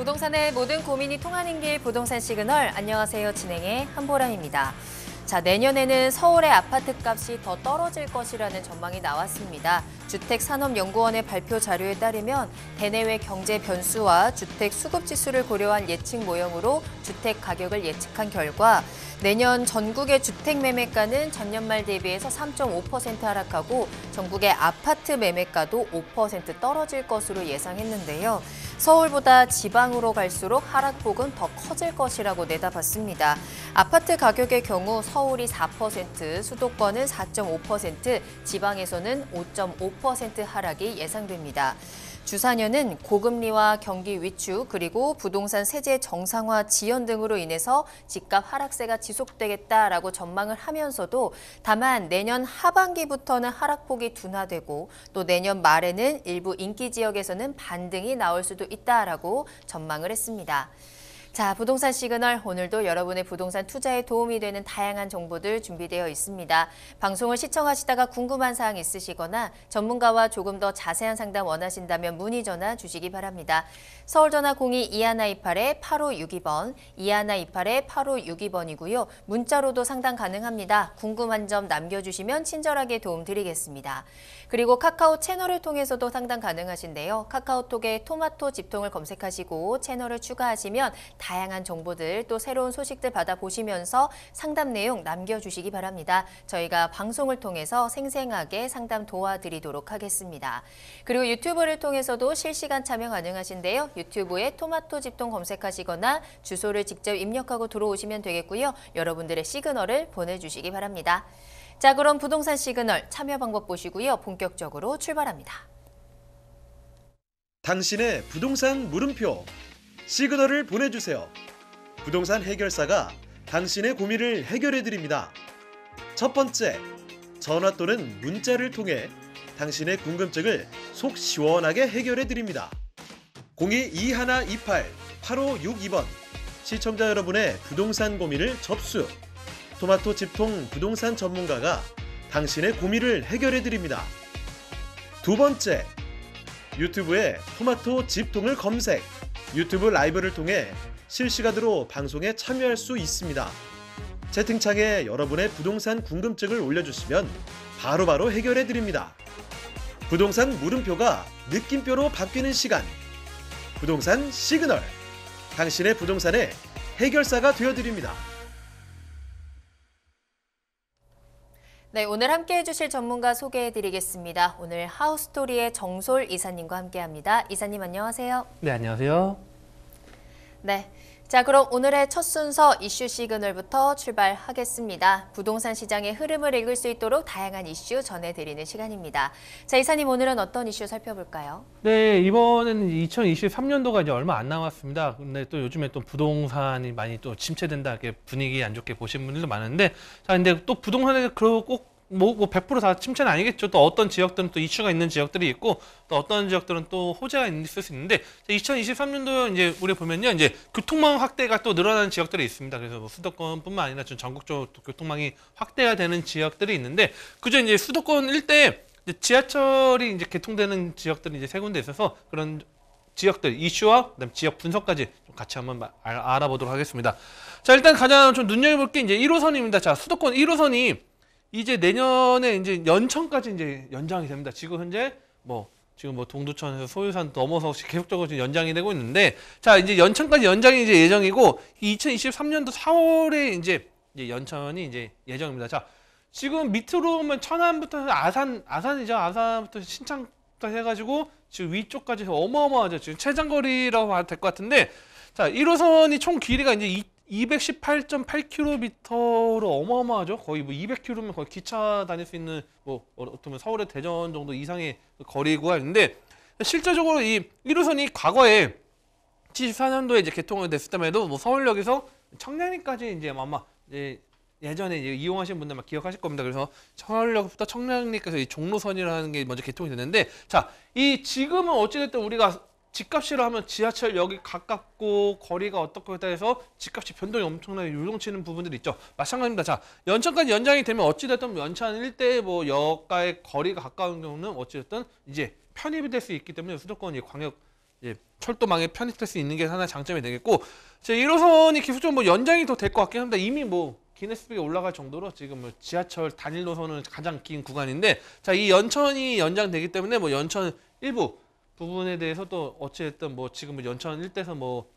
부동산의 모든 고민이 통하는 길 부동산 시그널 안녕하세요 진행의 한보람입니다. 자 내년에는 서울의 아파트 값이 더 떨어질 것이라는 전망이 나왔습니다. 주택산업연구원의 발표 자료에 따르면 대내외 경제 변수와 주택 수급 지수를 고려한 예측 모형으로 주택 가격을 예측한 결과 내년 전국의 주택 매매가는 전년 말 대비해서 3.5% 하락하고 전국의 아파트 매매가도 5% 떨어질 것으로 예상했는데요. 서울보다 지방으로 갈수록 하락폭은 더 커질 것이라고 내다봤습니다. 아파트 가격의 경우 서울이 4%, 수도권은 4.5%, 지방에서는 5.5% 하락이 예상됩니다. 주사년은 고금리와 경기 위축 그리고 부동산 세제 정상화 지연 등으로 인해서 집값 하락세가 지속되겠다라고 전망을 하면서도 다만 내년 하반기부터는 하락폭이 둔화되고 또 내년 말에는 일부 인기 지역에서는 반등이 나올 수도 있다라고 전망을 했습니다. 자, 부동산 시그널 오늘도 여러분의 부동산 투자에 도움이 되는 다양한 정보들 준비되어 있습니다. 방송을 시청하시다가 궁금한 사항 있으시거나 전문가와 조금 더 자세한 상담 원하신다면 문의 전화 주시기 바랍니다. 서울 전화 02-2128-8562번, 2128-8562번이고요. 문자로도 상담 가능합니다. 궁금한 점 남겨주시면 친절하게 도움드리겠습니다. 그리고 카카오 채널을 통해서도 상담 가능하신데요. 카카오톡에 토마토 집통을 검색하시고 채널을 추가하시면 다양한 정보들 또 새로운 소식들 받아보시면서 상담 내용 남겨주시기 바랍니다. 저희가 방송을 통해서 생생하게 상담 도와드리도록 하겠습니다. 그리고 유튜브를 통해서도 실시간 참여 가능하신데요. 유튜브에 토마토 집통 검색하시거나 주소를 직접 입력하고 들어오시면 되겠고요. 여러분들의 시그널을 보내주시기 바랍니다. 자, 그럼 부동산 시그널 참여 방법 보시고요. 본격적으로 출발합니다. 당신의 부동산 물음표 시그널을 보내주세요. 부동산 해결사가 당신의 고민을 해결해드립니다. 첫 번째, 전화 또는 문자를 통해 당신의 궁금증을 속 시원하게 해결해드립니다. 022128-8562번 시청자 여러분의 부동산 고민을 접수 토마토 집통 부동산 전문가가 당신의 고민을 해결해드립니다. 두 번째, 유튜브에 토마토 집통을 검색, 유튜브 라이브를 통해 실시간으로 방송에 참여할 수 있습니다. 채팅창에 여러분의 부동산 궁금증을 올려주시면 바로바로 바로 해결해드립니다. 부동산 물음표가 느낌표로 바뀌는 시간. 부동산 시그널. 당신의 부동산의 해결사가 되어드립니다. 네, 오늘 함께 해주실 전문가 소개해 드리겠습니다. 오늘 하우스토리의 정솔 이사님과 함께 합니다. 이사님 안녕하세요. 네, 안녕하세요. 네. 자, 그럼 오늘의 첫 순서 이슈 시그널부터 출발하겠습니다. 부동산 시장의 흐름을 읽을 수 있도록 다양한 이슈 전해드리는 시간입니다. 자, 이사님 오늘은 어떤 이슈 살펴볼까요? 네, 이번에는 2023년도가 이제 얼마 안 남았습니다. 근데 또 요즘에 또 부동산이 많이 또 침체된다, 이렇게 분위기 안 좋게 보신 분들도 많은데, 자, 근데 또 부동산에 그꼭 뭐, 100%다 뭐 침체는 아니겠죠. 또 어떤 지역들은 또 이슈가 있는 지역들이 있고 또 어떤 지역들은 또 호재가 있을 수 있는데 2023년도 이제 우리 보면요. 이제 교통망 확대가 또 늘어나는 지역들이 있습니다. 그래서 뭐 수도권뿐만 아니라 좀 전국적으로 교통망이 확대가 되는 지역들이 있는데 그저 이제 수도권 일대 이제 지하철이 이제 개통되는 지역들이 이제 세 군데 있어서 그런 지역들 이슈와 그다음 지역 분석까지 좀 같이 한번 알아보도록 하겠습니다. 자 일단 가장 좀 눈여겨볼 게 이제 1호선입니다. 자 수도권 1호선이 이제 내년에 이제 연천까지 이제 연장이 됩니다. 지금 현재 뭐 지금 뭐 동두천에서 소유산 넘어서 계속적으로 지금 연장이 되고 있는데 자 이제 연천까지 연장이 이제 예정이고 2023년도 4월에 이제 연천이 이제 예정입니다. 자 지금 밑으로 보면 천안부터 아산 아산이죠. 아산부터 신창부터 해가지고 지금 위쪽까지 어마어마하죠. 지금 최장거리라고 봐도 될것 같은데 자 1호선이 총 길이가 이제 218.8km로 어마어마하죠. 거의 뭐 200km면 거의 기차 다닐 수 있는 뭐 어, 어떻게 보면 서울의 대전 정도 이상의 거리고요. 근데 실제적으로 이 1호선이 과거에 74년도에 이제 개통을 됐을 때만 해도 뭐 서울역에서 청량리까지 이제 아마 이제 예전에 이제 이용하신 분들 막 기억하실 겁니다. 그래서 서울역부터 청량리까지 종로선이라는 게 먼저 개통이 됐는데 자, 이 지금은 어찌됐든 우리가 집값이라 하면 지하철역이 가깝고 거리가 어떻고 해서 집값이 변동이 엄청나게 요동치는 부분들이 있죠. 마찬가지입니다. 자, 연천까지 연장이 되면 어찌됐든 연천 일대 뭐역가의 거리가 가까운 경우는 어찌됐든 이제 편입이 될 수 있기 때문에 수도권이 광역 예, 철도망에 편입될 수 있는 게 하나 장점이 되겠고 제 1호선이 기술적으로 뭐 연장이 더 될 것 같긴 합니다. 이미 뭐 기네스북에 올라갈 정도로 지금 뭐 지하철 단일 노선은 가장 긴 구간인데 자이 연천이 연장되기 때문에 뭐 연천 일부 부분에 대해서 또 어찌됐든 뭐 지금 연천 일대에서 뭐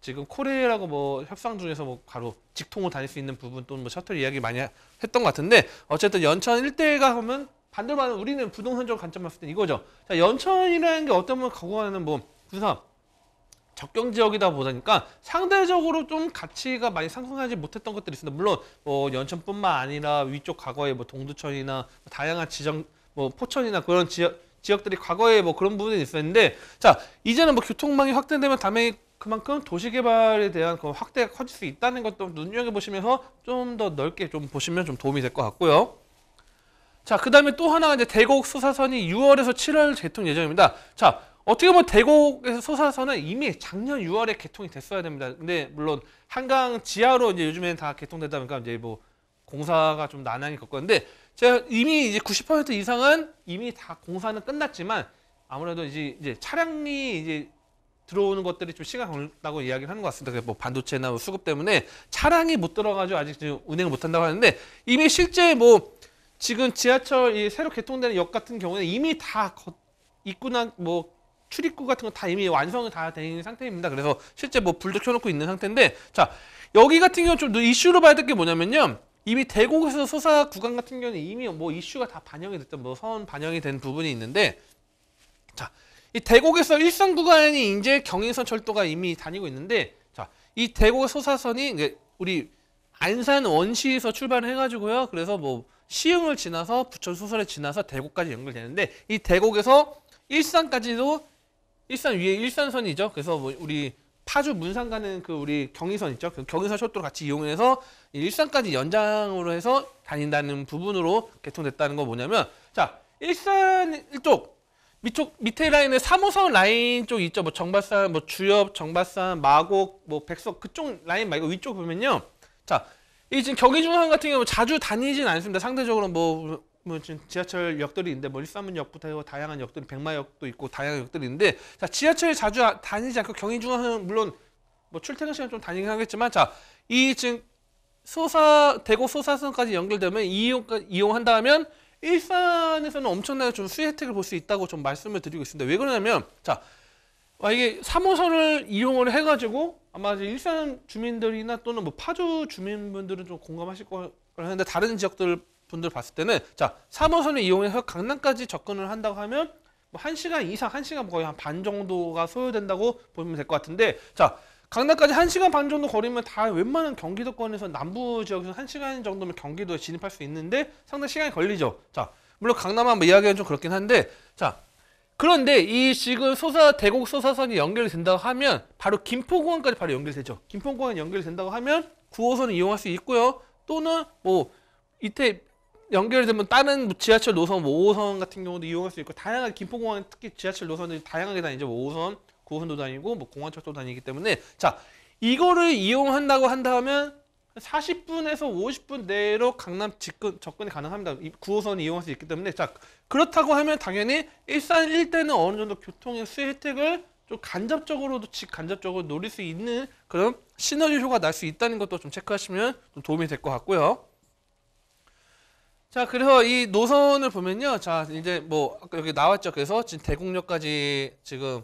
지금 코레일하고뭐 협상 중에서 뭐 바로 직통으로 다닐 수 있는 부분 또는 뭐 셔틀 이야기 많이 했던 것 같은데 어쨌든 연천 일대가 보면 반대로 말하 우리는 부동산적 관점 봤을 때 이거죠. 자, 연천이라는 게 어떤 분 거구하는 뭐군산 적경 지역이다 보니까 상대적으로 좀 가치가 많이 상승하지 못했던 것들이 있습니다. 물론 뭐 연천뿐만 아니라 위쪽 과거에 뭐 동두천이나 뭐 다양한 지정 뭐 포천이나 그런 지역 지역들이 과거에 뭐 그런 부분이 있었는데 자 이제는 뭐 교통망이 확대되면 당연히 그만큼 도시개발에 대한 그 확대가 커질 수 있다는 것도 눈여겨보시면서 좀 더 넓게 좀 보시면 좀 도움이 될 것 같고요. 자, 그 다음에 또 하나가 이제 대곡 수사선이 6월에서 7월 개통 예정입니다. 자, 어떻게 보면 대곡에서 수사선은 이미 작년 6월에 개통이 됐어야 됩니다. 근데 물론 한강 지하로 이제 요즘에는 다 개통되다 보니까 이제 뭐 공사가 좀 난항이 겪었는데 제가 이미 이제 90% 이상은 이미 다 공사는 끝났지만 아무래도 이제, 이제 차량이 이제 들어오는 것들이 좀 시간 걸린다고 이야기를 하는 것 같습니다. 뭐 반도체나 뭐 수급 때문에 차량이 못 들어가지고 아직 지금 운행을 못 한다고 하는데 이미 실제 뭐 지금 지하철 이 새로 개통되는 역 같은 경우는 이미 다 입구나 뭐 출입구 같은 거 다 이미 완성은 다된 상태입니다. 그래서 실제 뭐 불도 켜놓고 있는 상태인데 자 여기 같은 경우 좀 이슈로 봐야 될 게 뭐냐면요. 이미 대곡에서 수사 구간 같은 경우는 이미 뭐 이슈가 다 반영이 됐던 뭐 선 반영이 된 부분이 있는데 자, 이 대곡에서 일선 구간이 이제 경인선 철도가 이미 다니고 있는데 자, 이 대곡 소사선이 우리 안산 원시에서 출발을 해 가지고요. 그래서 뭐 시흥을 지나서 부천 수서를 지나서 대곡까지 연결되는데 이 대곡에서 일산까지도 일산 위에 일산선이죠. 그래서 뭐 우리 파주 문산 가는 그 우리 경의선 있죠? 그 경의선 철도를 같이 이용해서 일산까지 연장으로 해서 다닌다는 부분으로 개통됐다는 건 뭐냐면 자 일산 이쪽 밑쪽 밑에 라인에 3호선 라인 쪽 있죠? 뭐 정발산, 뭐 주엽, 정발산, 마곡, 뭐 백석 그쪽 라인 말고 위쪽 보면요. 자, 이 지금 경의중앙 같은 경우 자주 다니진 않습니다. 상대적으로 뭐뭐 지금 지하철 역들이 있는데 뭐 일산문 역부터 해서 다양한 역들, 백마역도 있고 다양한 역들이 있는데 자 지하철 자주 아, 다니지 않고 경인 중앙은 물론 뭐 출퇴근 시간 좀 다니긴 하겠지만 자 이 지금 소사 대구 소사선까지 연결되면 이용 이용한다면 일산에서는 엄청나게 좀 수혜 혜택을 볼 수 있다고 좀 말씀을 드리고 있습니다. 왜 그러냐면 자 와, 아, 이게 3호선을 이용을 해가지고 아마 일산 주민들이나 또는 뭐 파주 주민분들은 좀 공감하실 거라 하는데 다른 지역들 분들 봤을 때는 자 3호선을 이용해서 강남까지 접근을 한다고 하면 뭐 1시간 이상 1시간 거의 한 반 정도가 소요된다고 보시면 될 것 같은데 자 강남까지 1시간 반 정도 거리면 다 웬만한 경기도권에서 남부 지역에서 1시간 정도면 경기도에 진입할 수 있는데 상당히 시간이 걸리죠. 자, 물론 강남만 뭐 이야기는 좀 그렇긴 한데 자, 그런데 이 지금 소사 대곡 소사선이 연결이 된다고 하면 바로 김포공항까지 바로 연결되죠. 김포공항 이 연결된다고 하면 9호선을 이용할 수 있고요. 또는 뭐 이태 연결되면 다른 지하철 노선 5호선 같은 경우도 이용할 수 있고 다양한 김포공항 특히 지하철 노선들이 다양하게 다니죠. 5호선, 9호선도 다니고 뭐 공항철도 다니기 때문에 자 이거를 이용한다고 한다면 40분에서 50분 내로 강남 직근, 접근이 가능합니다. 9호선 이용할 수 있기 때문에 자 그렇다고 하면 당연히 일산 일대는 어느 정도 교통의 수 혜택을 좀 간접적으로도 직간접적으로 노릴 수 있는 그런 시너지 효과가 날 수 있다는 것도 좀 체크하시면 좀 도움이 될 것 같고요. 자, 그래서 이 노선을 보면요. 자, 이제 뭐 아까 여기 나왔죠. 그래서 지금 대곡역까지 지금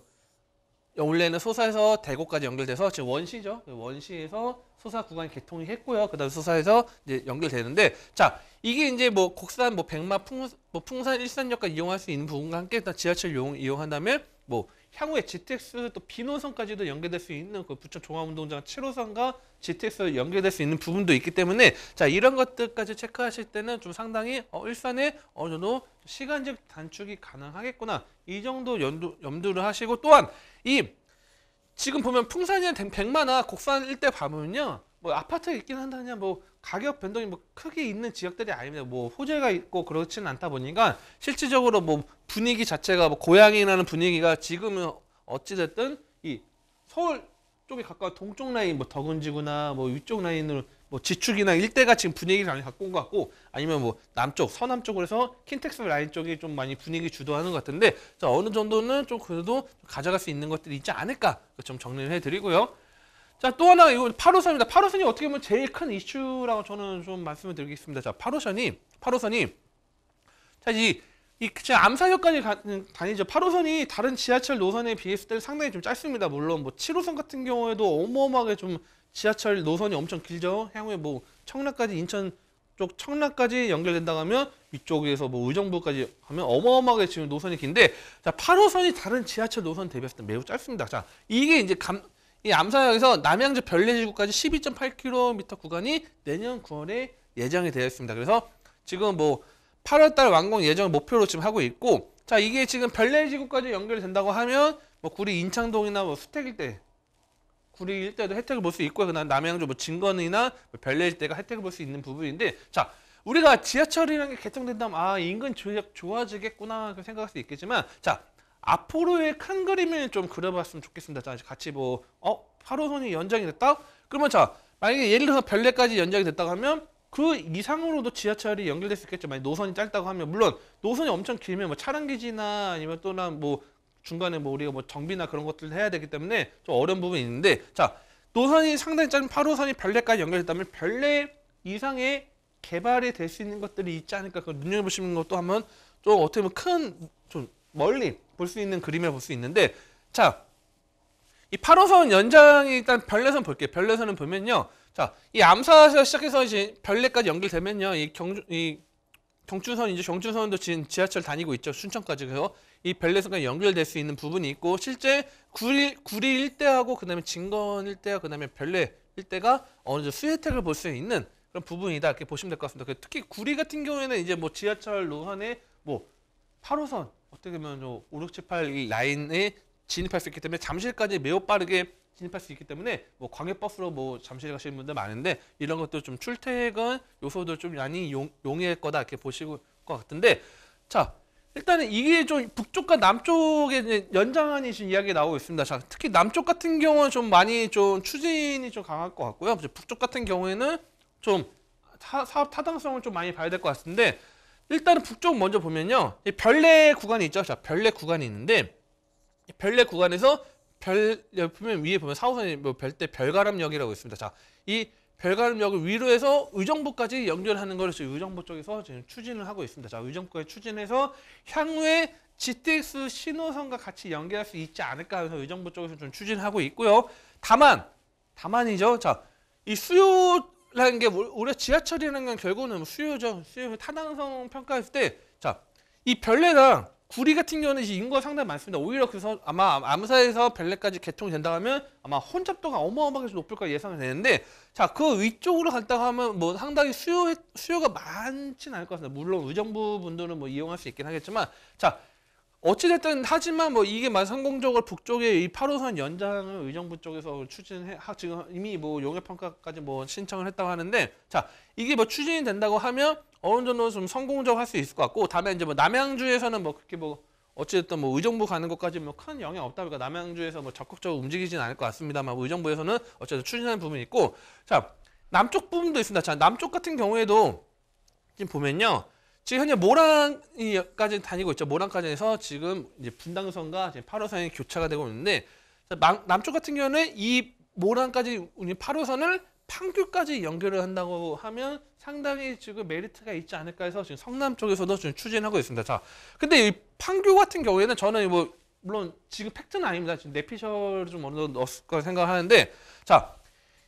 원래는 소사에서 대곡까지 연결돼서 지금 원시죠. 그 원시에서 소사 구간 개통이 했고요. 그다음 에 소사에서 이제 연결되는데 자, 이게 이제 뭐 곡산 뭐 백마 풍, 뭐 풍산 일산역까지 이용할 수 있는 부분과 함께 일 지하철 이용 이용한다면 뭐 향후에 GTX 또 비노선까지도 연결될 수 있는 그 부천 종합운동장 7호선과 GTX로 연결될 수 있는 부분도 있기 때문에 자 이런 것들까지 체크하실 때는 좀 상당히 어, 일산에 어느 정도 시간적 단축이 가능하겠구나 이 정도 염두, 염두를 하시고 또한 이 지금 보면 풍산이나 백만나 곡산 일대 가면요 뭐 아파트가 있긴 한다냐 뭐 가격 변동이 뭐 크게 있는 지역들이 아닙니다. 뭐 호재가 있고 그렇지는 않다 보니까 실질적으로 뭐 분위기 자체가 뭐 고양이라는 분위기가 지금은 어찌 됐든 이 서울 쪽에 가까운 동쪽 라인 뭐 덕은지구나 뭐 위쪽 라인으로 뭐 지축이나 일대가 지금 분위기를 많이 갖고 온 것 같고 아니면 뭐 남쪽 서남쪽으로 해서 킨텍스 라인 쪽이 좀 많이 분위기 주도하는 것 같은데 자 어느 정도는 좀 그래도 가져갈 수 있는 것들이 있지 않을까 좀 정리를 해드리고요. 자, 또 하나 이거 파로선입니다. 파로선이 어떻게 보면 제일 큰 이슈라고 저는 좀 말씀을 드리겠습니다. 자, 파로선이 파로선이 자, 이, 이 암사역까지 가, 음, 다니죠. 8호선이 다른 지하철 노선에 비했을 때 상당히 좀 짧습니다. 물론 뭐 7호선 같은 경우에도 어마어마하게 좀 지하철 노선이 엄청 길죠. 향후에 뭐 청라까지 인천 쪽 청라까지 연결된다 하면 위쪽에서 뭐 의정부까지 하면 어마어마하게 지금 노선이 긴데 자 8호선이 다른 지하철 노선 대비했을 때 매우 짧습니다. 자 이게 이제 감, 이 암사역에서 남양주 별내지구까지 12.8km 구간이 내년 9월에 예정이 되어 있습니다. 그래서 지금 뭐 8월달 완공 예정 목표로 지금 하고 있고 자 이게 지금 별내지구까지 연결된다고 하면 뭐 구리 인창동이나 뭐 수택 일때 구리 일대도 혜택을 볼 수 있고 그다음 남양주 뭐 진건이나 뭐 별내 지대가 혜택을 볼 수 있는 부분인데 자 우리가 지하철이라는 게 개통된다면 아 인근 조약 좋아지겠구나 그 생각할 수 있겠지만 자 앞으로의 큰 그림을 좀 그려봤으면 좋겠습니다. 자, 같이 뭐, 어, 8호선이 연장이 됐다? 그러면 자, 만약에 예를 들어서 별내까지 연장이 됐다고 하면 그 이상으로도 지하철이 연결될 수 있겠죠. 만약 노선이 짧다고 하면 물론 노선이 엄청 길면 뭐 차량 기지나 아니면 또는 뭐 중간에 뭐 우리가 뭐 정비나 그런 것들을 해야 되기 때문에 좀 어려운 부분이 있는데 자 노선이 상당히 짧은 8호선이 별내까지 연결됐다면 별내 이상의 개발이 될 수 있는 것들이 있지 않을까 그걸 눈여겨보시는 것도 한번 좀 어떻게 보면 큰좀 멀리 볼 수 있는 그림을 볼 수 있는데 자, 이 8호선 연장이 일단 별내선 볼게요. 별내선은 보면요. 자, 이 암사에서 시작해서 이제 별내까지 연결되면요. 이 경주 이 경춘선 이제 경춘선도 지금 지하철 다니고 있죠. 순천까지 그래서 이 별내선과 연결될 수 있는 부분이 있고 실제 구리 구리 일대하고 그다음에 진건 일대와 그다음에 별내 일대가 어느 정도 수혜택을 볼 수 있는 그런 부분이다 이렇게 보시면 될 것 같습니다. 그 특히 구리 같은 경우에는 이제 뭐 지하철 노선에 뭐 8호선 어떻게 보면 5, 6, 7, 8 라인에 진입할 수 있기 때문에 잠실까지 매우 빠르게 진입할 수 있기 때문에 뭐 광역버스로 뭐 잠실 가시는 분들 많은데 이런 것도 좀 출퇴근 요소도 좀 많이 용, 용이할 거다 이렇게 보시고 것 같은데 자 일단은 이게 좀 북쪽과 남쪽에 연장안이 지금 이야기 나오고 있습니다. 자, 특히 남쪽 같은 경우는 좀 많이 좀 추진이 좀 강할 것 같고요. 북쪽 같은 경우에는 좀 사, 사업 타당성을 좀 많이 봐야 될 것 같은데 일단은 북쪽 먼저 보면요. 별내 구간이 있죠. 자, 별내 구간이 있는데 별내 구간에서 별 보면 위에 보면 4호선이 뭐 별대 별가람역이라고 있습니다. 자, 이 별가름역을 위로 해서 의정부까지 연결하는 것을 의정부 쪽에서 지금 추진을 하고 있습니다. 자, 의정부까지 추진해서 향후에 GTX 신호선과 같이 연결할 수 있지 않을까 해서 의정부 쪽에서 좀 추진하고 있고요. 다만, 다만이죠. 자, 이 수요 라는 게 우리가 지하철이라는 건 결국은 뭐 수요죠. 수요 타당성 평가했을 때자 이 별내랑 구리 같은 경우는 인구가 상당히 많습니다. 오히려 그래서 아마 암사에서 별내까지 개통된다 하면 아마 혼잡도가 어마어마하게 높을 거 예상이 되는데 자 그 위쪽으로 갔다 하면 뭐 상당히 수요 수요가 많진 않을 것 같습니다. 물론 의정부 분들은 뭐 이용할 수 있긴 하겠지만 자 어찌됐든 하지만 뭐 이게 만 성공적으로 북쪽에이 8호선 연장을 의정부 쪽에서 추진해 하, 지금 이미 뭐 용역 평가까지 뭐 신청을 했다고 하는데 자 이게 뭐 추진이 된다고 하면 어느 정도 좀 성공적 할 수 있을 것 같고 다음에 이제 뭐 남양주에서는 뭐 그렇게 뭐 어찌됐든 뭐 의정부 가는 것까지 뭐큰 영향 없다 보니까 남양주에서 뭐 적극적으로 움직이진 않을 것 같습니다만 뭐 의정부에서는 어쨌든 추진하는 부분이 있고 자 남쪽 부분도 있습니다. 자 남쪽 같은 경우에도 지금 보면요 지금 현재 모란까지 다니고 있죠. 모란까지해서 지금 이제 분당선과 8호선이 교차가 되고 있는데 남쪽 같은 경우는 이 모란까지 우리 8호선을 판교까지 연결을 한다고 하면 상당히 지금 메리트가 있지 않을까 해서 지금 성남 쪽에서도 지금 추진하고 있습니다. 자, 근데 이 판교 같은 경우에는 저는 뭐 물론 지금 팩트는 아닙니다. 지금 내피셜을 좀 어느 정도 넣었을 거 생각하는데 자,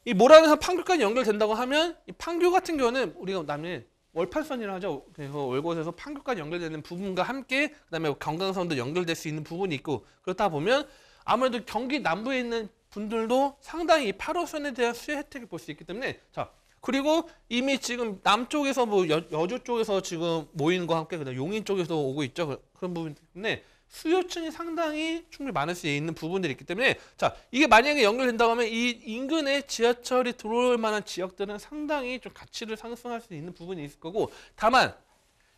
이 모란에서 판교까지 연결된다고 하면 이 판교 같은 경우는 우리가 남는 월팔선이라 하죠. 그래서 월곳에서 판교까지 연결되는 부분과 함께 그다음에 경강선도 연결될 수 있는 부분이 있고 그렇다 보면 아무래도 경기 남부에 있는 분들도 상당히 8호선에 대한 수혜 혜택을 볼 수 있기 때문에 자 그리고 이미 지금 남쪽에서 뭐 여, 여주 쪽에서 지금 모이는 거 함께 그냥 용인 쪽에서 오고 있죠. 그런 부분 때문에 수요층이 상당히 충분히 많을 수 있는 부분들이 있기 때문에 자 이게 만약에 연결된다고 하면 이 인근에 지하철이 들어올 만한 지역들은 상당히 좀 가치를 상승할 수 있는 부분이 있을 거고 다만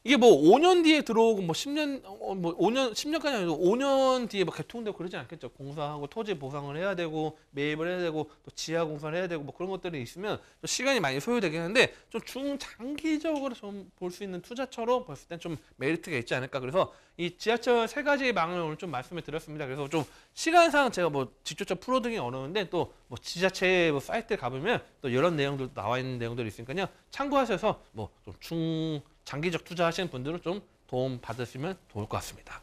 이게 뭐 5년 뒤에 들어오고 뭐 10년 어, 뭐 5년 10년까지 아니고 5년 뒤에 막 개통되고 그러지 않겠죠. 공사하고 토지 보상을 해야 되고 매입을 해야 되고 또 지하 공사를 해야 되고 뭐 그런 것들이 있으면 좀 시간이 많이 소요되긴 하는데 좀 중장기적으로 좀 볼 수 있는 투자처럼 봤을 땐 좀 메리트가 있지 않을까. 그래서 이 지하철 세 가지 망을 오늘 좀 말씀을 드렸습니다. 그래서 좀 시간상 제가 뭐 직접적 풀어드기 어려운데 또 뭐 지자체 뭐 사이트에 가보면 또 이런 내용들도 나와 있는 내용들이 있으니까요. 참고하셔서 뭐좀중 장기적 투자하시는 분들은 좀 도움 받으시면 좋을 것 같습니다.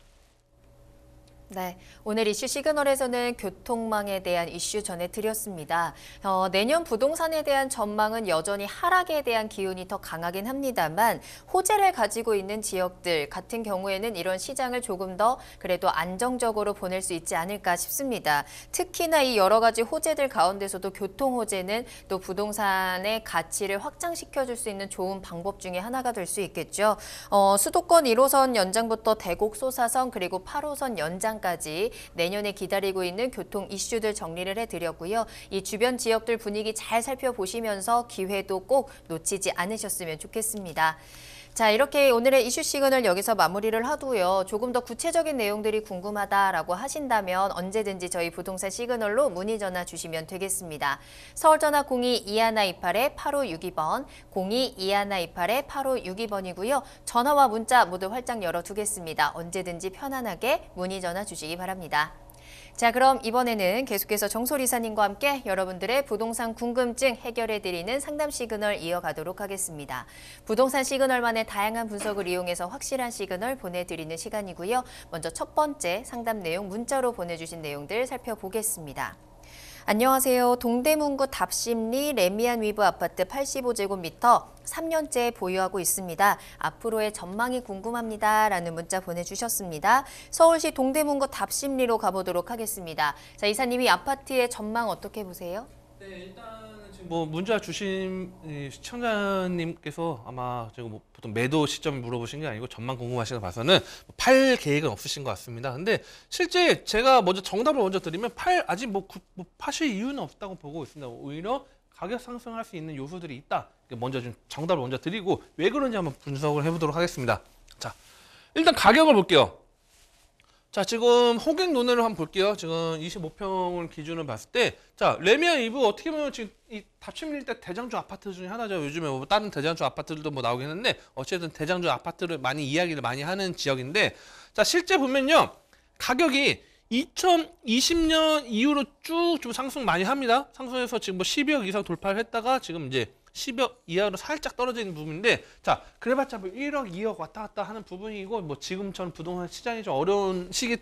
네, 오늘 이슈 시그널에서는 교통망에 대한 이슈 전해드렸습니다. 어, 내년 부동산에 대한 전망은 여전히 하락에 대한 기운이 더 강하긴 합니다만 호재를 가지고 있는 지역들 같은 경우에는 이런 시장을 조금 더 그래도 안정적으로 보낼 수 있지 않을까 싶습니다. 특히나 이 여러 가지 호재들 가운데서도 교통 호재는 또 부동산의 가치를 확장시켜줄 수 있는 좋은 방법 중에 하나가 될 수 있겠죠. 어, 수도권 1호선 연장부터 대곡 소사선 그리고 8호선 연장 시간까지 내년에 기다리고 있는 교통 이슈들 정리를 해드렸고요. 이 주변 지역들 분위기 잘 살펴보시면서 기회도 꼭 놓치지 않으셨으면 좋겠습니다. 자, 이렇게 오늘의 이슈 시그널 여기서 마무리를 하고요. 조금 더 구체적인 내용들이 궁금하다라고 하신다면 언제든지 저희 부동산 시그널로 문의 전화 주시면 되겠습니다. 서울 전화 02-2128-8562번, 02-2128-8562번이고요. 전화와 문자 모두 활짝 열어두겠습니다. 언제든지 편안하게 문의 전화 주시기 바랍니다. 자, 그럼 이번에는 계속해서 정소리사님과 함께 여러분들의 부동산 궁금증 해결해드리는 상담 시그널 이어가도록 하겠습니다. 부동산 시그널만의 다양한 분석을 이용해서 확실한 시그널 보내드리는 시간이고요. 먼저 첫 번째 상담 내용 문자로 보내주신 내용들 살펴보겠습니다. 안녕하세요. 동대문구 답심리 레미안 위브 아파트 85제곱미터 3년째 보유하고 있습니다. 앞으로의 전망이 궁금합니다. 라는 문자 보내주셨습니다. 서울시 동대문구 답심리로 가보도록 하겠습니다. 자, 이사님이 아파트의 전망 어떻게 보세요? 네, 일단 뭐 문자 주신 시청자님께서 아마 지금 뭐 보통 매도 시점 물어보신 게 아니고 전망 궁금하신거 봐서는 팔 계획은 없으신 것 같습니다. 근데 실제 제가 먼저 정답을 먼저 드리면 팔 아직 뭐, 구, 뭐 파실 이유는 없다고 보고 있습니다. 오히려 가격 상승할 수 있는 요소들이 있다. 먼저 좀 정답을 먼저 드리고 왜 그런지 한번 분석을 해보도록 하겠습니다. 자, 일단 가격을 볼게요. 자, 지금 호객 논의를 한번 볼게요. 지금 25평을 기준으로 봤을 때, 자, 레미안 이브 어떻게 보면 지금 이 답심일 때 대장주 아파트 중에 하나죠. 요즘에 뭐 다른 대장주 아파트들도 뭐 나오긴 했는데, 어쨌든 대장주 아파트를 많이 이야기를 많이 하는 지역인데, 자, 실제 보면요. 가격이 2020년 이후로 쭉 좀 상승 많이 합니다. 상승해서 지금 뭐 12억 이상 돌파를 했다가 지금 이제 10억 이하로 살짝 떨어져 는 부분인데 자 그래봤자 뭐 1억, 2억 왔다 갔다 하는 부분이고 뭐 지금처럼 부동산 시장이 좀 어려운 시기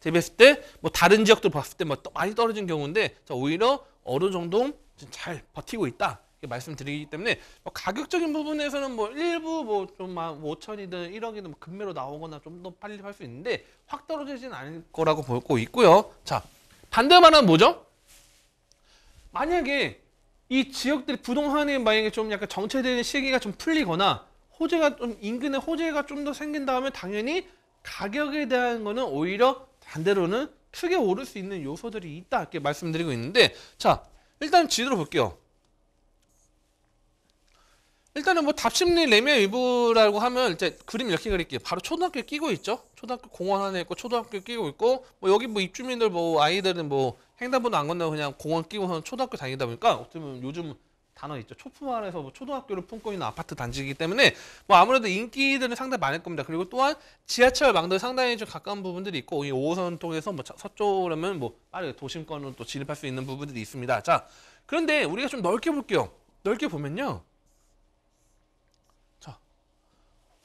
대비했을 때뭐 다른 지역들 봤을 때뭐 많이 떨어진 경우인데 자 오히려 어느 정도 잘 버티고 있다. 이렇게 말씀드리기 때문에 뭐 가격적인 부분에서는 뭐 일부 뭐좀만 5천이든 1억이든 뭐 금매로 뭐 나오거나 좀 더 빨리 할 수 있는데 확 떨어지진 않을 거라고 보고 있고요. 자 반대만은 뭐죠? 만약에 이 지역들이 부동산에 만약에 좀 약간 정체되는 시기가 좀 풀리거나 호재가 좀 인근에 호재가 좀 더 생긴 다음에 당연히 가격에 대한 거는 오히려 반대로는 크게 오를 수 있는 요소들이 있다 이렇게 말씀드리고 있는데 자 일단 지도로 볼게요 일단은 뭐 답심리 레미의 일부라고 하면 이제 그림 이렇게 그릴게요 바로 초등학교 끼고 있죠 초등학교 공원 안에 있고 초등학교 끼고 있고 뭐 여기 뭐 입주민들 뭐 아이들은 뭐 횡단보도 안 건너고 그냥 공원 끼고서 초등학교 다니다 보니까 어떻게 보면 요즘 단어 있죠. 초품화해서 뭐 초등학교를 품고 있는 아파트 단지이기 때문에 뭐 아무래도 인기들은 상당히 많을 겁니다. 그리고 또한 지하철 망도 상당히 좀 가까운 부분들이 있고 이 5호선 통해서 뭐 서쪽으로면 뭐 빠르게 도심권으로 또 진입할 수 있는 부분들이 있습니다. 자 그런데 우리가 좀 넓게 볼게요. 넓게 보면요. 자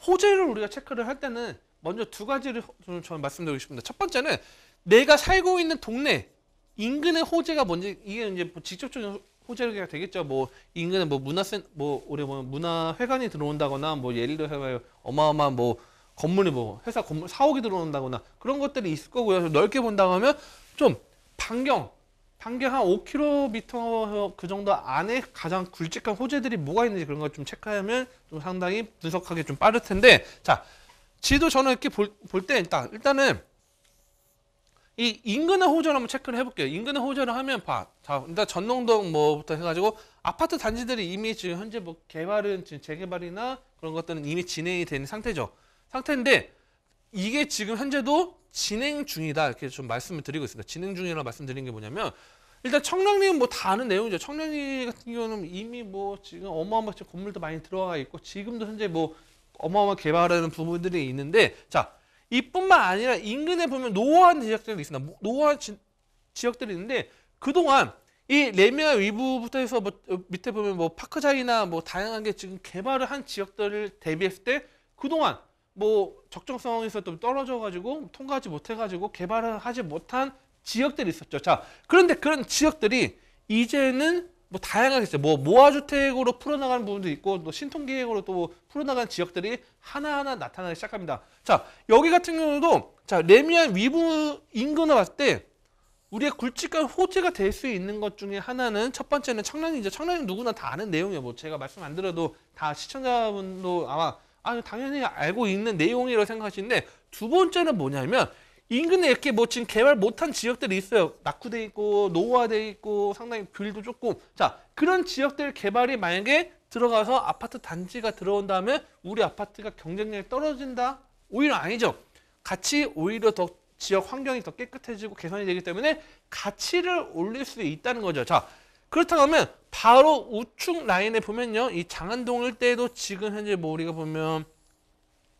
호재를 우리가 체크를 할 때는 먼저 두 가지를 저는 말씀드리고 싶습니다. 첫 번째는 내가 살고 있는 동네 인근의 호재가 뭔지 이게 이제 뭐 직접적인 호재가 되겠죠. 뭐 인근에 뭐 문화센 뭐 우리 뭐 문화회관이 들어온다거나 뭐 예를 들어서 뭐 어마어마한 뭐 건물이 뭐 회사 건물 사옥이 들어온다거나 그런 것들이 있을 거고요. 넓게 본다고 하면 좀 반경 반경 한 5km 그 정도 안에 가장 굵직한 호재들이 뭐가 있는지 그런 걸 좀 체크하면 좀 상당히 분석하기 좀 빠를 텐데 자 지도 저는 이렇게 볼 때 일단 일단은 이 인근의 호전 한번 체크를 해볼게요. 인근의 호전을 하면 봐. 자, 일단 전농동 뭐부터 해가지고 아파트 단지들이 이미 지금 현재 뭐 개발은 지금 재개발이나 그런 것들은 이미 진행이 된 상태죠. 상태인데 이게 지금 현재도 진행 중이다 이렇게 좀 말씀을 드리고 있습니다. 진행 중이라 고 말씀드린 게 뭐냐면 일단 청량리는 뭐 다 아는 내용이죠. 청량리 같은 경우는 이미 뭐 지금 어마어마한 건물도 많이 들어와 있고 지금도 현재 뭐 어마어마한 개발하는 부분들이 있는데 자 이뿐만 아니라 인근에 보면 노후한 지역들이 있습니다. 뭐, 노후한 지, 지역들이 있는데 그동안 이 레미아 위부부터 해서 뭐, 어, 밑에 보면 뭐 파크자이나 뭐 다양한 게 지금 개발을 한 지역들을 대비했을 때 그동안 뭐 적정성에서 좀 떨어져가지고 통과하지 못해가지고 개발을 하지 못한 지역들이 있었죠. 자, 그런데 그런 지역들이 이제는 뭐다양하겠어요뭐 모아주택으로 풀어나가는 부분도 있고 또 신통기획으로 또 풀어나가는 지역들이 하나하나 나타나기 시작합니다. 자 여기 같은 경우도 자 레미안 위부 인근을 봤을 때 우리의 굵직한 호재가 될 수 있는 것 중에 하나는 첫 번째는 청량이죠 청란이 누구나 다 아는 내용이에요. 뭐 제가 말씀 안 드려도 다 시청자분도 아마 아 당연히 알고 있는 내용이라고 생각하시는데 두 번째는 뭐냐면 인근에 이렇게 뭐 지금 개발 못한 지역들이 있어요. 낙후돼 있고 노후화돼 있고 상당히 뷰율도 좁고 자 그런 지역들 개발이 만약에 들어가서 아파트 단지가 들어온 다면 우리 아파트가 경쟁력이 떨어진다? 오히려 아니죠. 같이 오히려 더 지역 환경이 더 깨끗해지고 개선이 되기 때문에 가치를 올릴 수 있다는 거죠. 자 그렇다면 바로 우측 라인에 보면요. 이 장안동 일대에도 지금 현재 뭐 우리가 보면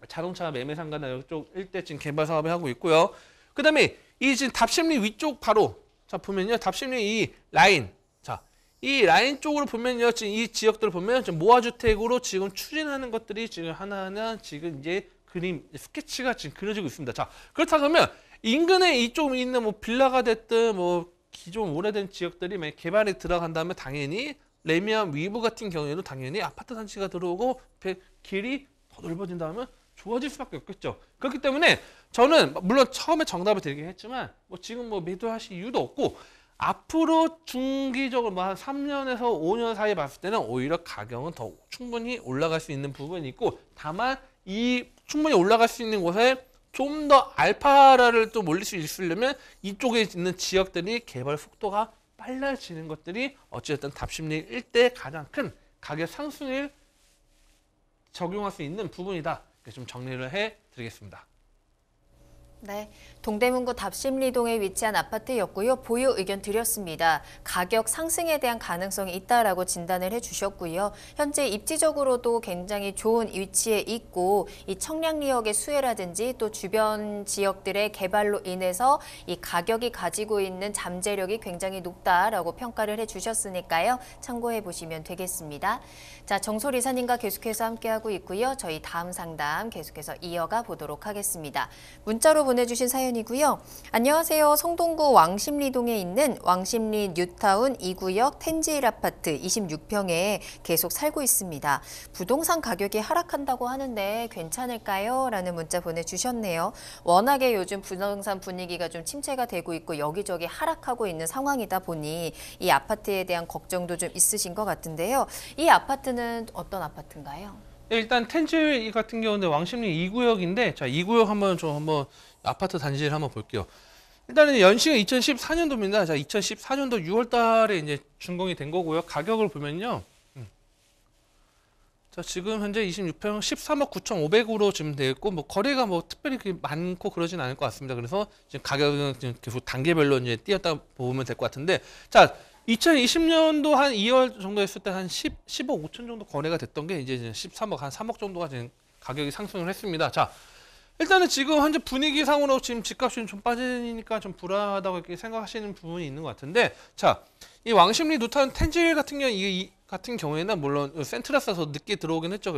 자동차 매매 상가나 이쪽 일대 지금 개발 사업을 하고 있고요. 그 다음에 이 지금 답심리 위쪽 바로 자 보면요. 답심리 이 라인 자 이 라인 쪽으로 보면요. 지금 이 지역들 을 보면 지금 모아주택으로 지금 추진하는 것들이 지금 하나하나 지금 이제 그림 스케치가 지금 그려지고 있습니다. 자 그렇다 그러면 인근에 이쪽 있는 뭐 빌라가 됐든 뭐 기존 오래된 지역들이 만개발에 들어간다면 당연히 레미안 위브 같은 경우에도 당연히 아파트 단지가 들어오고 길이 더 넓어진다면 좋아질 수밖에 없겠죠. 그렇기 때문에 저는 물론 처음에 정답을 드리긴 했지만 뭐 지금 뭐 매도하실 이유도 없고 앞으로 중기적으로 뭐 한 3년에서 5년 사이 봤을 때는 오히려 가격은 더 충분히 올라갈 수 있는 부분이 있고 다만 이 충분히 올라갈 수 있는 곳에 좀 더 알파라를 또 몰릴 수 있으려면 이쪽에 있는 지역들이 개발 속도가 빨라지는 것들이 어찌됐든 답심리 일대 가장 큰 가격 상승을 적용할 수 있는 부분이다. 좀 정리를 해 드리겠습니다. 네, 동대문구 답심리동에 위치한 아파트였고요. 보유 의견 드렸습니다. 가격 상승에 대한 가능성이 있다라고 진단을 해주셨고요. 현재 입지적으로도 굉장히 좋은 위치에 있고 이 청량리역의 수혜라든지 또 주변 지역들의 개발로 인해서 이 가격이 가지고 있는 잠재력이 굉장히 높다라고 평가를 해주셨으니까요. 참고해 보시면 되겠습니다. 자, 정솔 이사님과 계속해서 함께하고 있고요. 저희 다음 상담 계속해서 이어가 보도록 하겠습니다. 문자로 보내주신 사연이 때문이고요. 안녕하세요. 성동구 왕십리동에 있는 왕십리 뉴타운 2구역 텐지일 아파트 26평에 계속 살고 있습니다. 부동산 가격이 하락한다고 하는데 괜찮을까요? 라는 문자 보내주셨네요. 워낙에 요즘 부동산 분위기가 좀 침체가 되고 있고 여기저기 하락하고 있는 상황이다 보니 이 아파트에 대한 걱정도 좀 있으신 것 같은데요. 이 아파트는 어떤 아파트인가요? 네, 일단 텐즈 같은 경우는 왕십리 2구역인데 자 2구역 한번 좀 한번 아파트 단지를 한번 볼게요. 일단은 연식은 2014년도입니다. 자, 2014년도 6월 달에 이제 준공이 된 거고요. 가격을 보면요. 음. 자, 지금 현재 26평 13억 9,500으로 지금 되어 있고 뭐 거래가 뭐 특별히 그렇게 많고 그러진 않을 것 같습니다. 그래서 지금 가격은 지금 계속 단계별로 이제 뛰었다 보면 될 것 같은데 자, 2020년도 한 2월 정도 했을 때 한 10, 10억 5천 정도 거래가 됐던 게 이제 13억 한 3억 정도가 지금 가격이 상승을 했습니다. 자, 일단은 지금 현재 분위기상으로 지금 집값이 좀 빠지니까 좀 불안하다고 이렇게 생각하시는 부분이 있는 것 같은데 자 이 왕십리 누타운 텐질 같은 경우 이 같은 경우에는 물론 센트라스에서 늦게 들어오긴 했죠.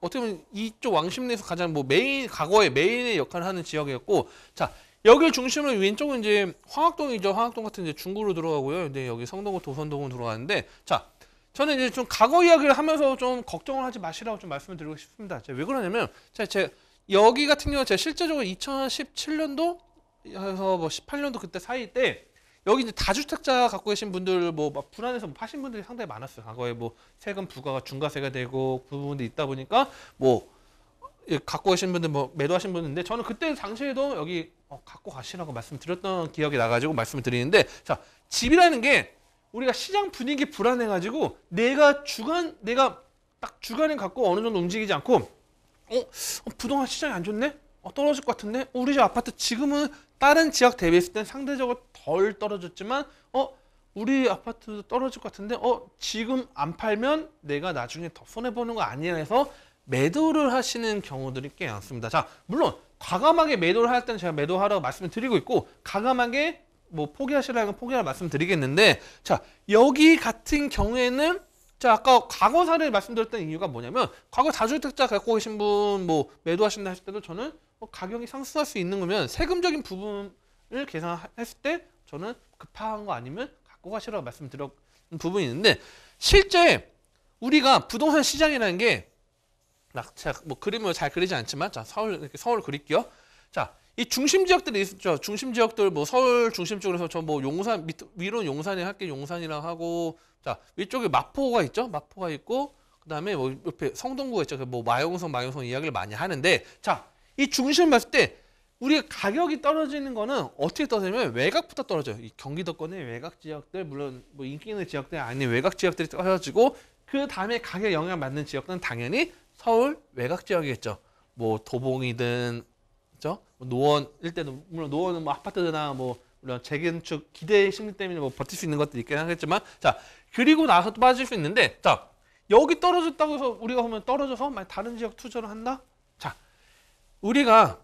어떻게 보면 이쪽 왕십리에서 가장 뭐 메인 과거의 메인의 역할을 하는 지역이었고 자 여기를 중심으로 왼쪽은 이제 황학동이죠. 황학동 같은 이제 중구로 들어가고요. 근데 여기 성동구 도선동으로 들어가는데 자 저는 이제 좀 과거 이야기를 하면서 좀 걱정을 하지 마시라고 좀 말씀을 드리고 싶습니다. 자, 왜 그러냐면 자 제가 여기 같은 경우는 제가 실제적으로 2017년도 에서 뭐 18년도 그때 사이 때 여기 이제 다주택자 갖고 계신 분들 뭐막 불안해서 뭐 파신 분들이 상당히 많았어요. 과거에 뭐 세금 부과가 중과세가 되고 그 부분도 있다 보니까 뭐 갖고 계신 분들 뭐 매도하신 분인데 저는 그때 당시에도 여기 어 갖고 가시라고 말씀드렸던 기억이 나가지고 말씀을 드리는데 자 집이라는 게 우리가 시장 분위기 불안해가지고 내가 주간 내가 딱 주간에 갖고 어느 정도 움직이지 않고 어? 어, 부동산 시장이 안 좋네? 어, 떨어질 것 같은데? 우리 집 아파트 지금은 다른 지역 대비했을 땐 상대적으로 덜 떨어졌지만 어 우리 아파트도 떨어질 것 같은데 어 지금 안 팔면 내가 나중에 더 손해보는 거 아니야 해서 매도를 하시는 경우들이 꽤 많습니다. 자 물론 과감하게 매도를 할 때는 제가 매도하라고 말씀을 드리고 있고 과감하게 뭐 포기하시라면 포기하라 말씀드리겠는데 자 여기 같은 경우에는 자, 아까 과거사를 말씀드렸던 이유가 뭐냐면 과거 자주택자 갖고 계신 분 뭐 매도하신다 했을 때도 저는 어, 가격이 상승할 수 있는 거면 세금적인 부분을 계산했을 때 저는 급한 거 아니면 갖고 가시라고 말씀드렸 던 부분이 있는데 실제 우리가 부동산 시장이라는 게 자, 뭐 그림을 잘 그리지 않지만 자, 서울 이렇게 서울 그릴게요. 자, 이 중심 지역들이 있죠. 중심 지역들 뭐 서울 중심 쪽에서 저 뭐 용산 밑, 위로 용산에 할게 용산이랑 하고 자 위쪽에 마포가 있죠. 마포가 있고 그다음에 뭐 옆에 성동구가 있죠. 그 뭐 마용성 마용성 이야기를 많이 하는데 자 이 중심 봤을 때 우리 가격이 떨어지는 거는 어떻게 떨어지면 외곽부터 떨어져요. 이 경기도권의 외곽 지역들 물론 뭐 인기 있는 지역들 아니면 외곽 지역들이 떨어지고 그 다음에 가격 영향 받는 지역은 당연히 서울 외곽 지역이겠죠. 뭐 도봉이든 그렇죠? 노원 일때는 물론 노원은 뭐 아파트나 뭐 물론 재건축 기대 심리 때문에 뭐 버틸 수 있는 것도 있긴 하겠지만 자 그리고 나서 또 빠질 수 있는데 자 여기 떨어졌다고 해서 우리가 보면 떨어져서 만약 다른 지역 투자를 한다 자 우리가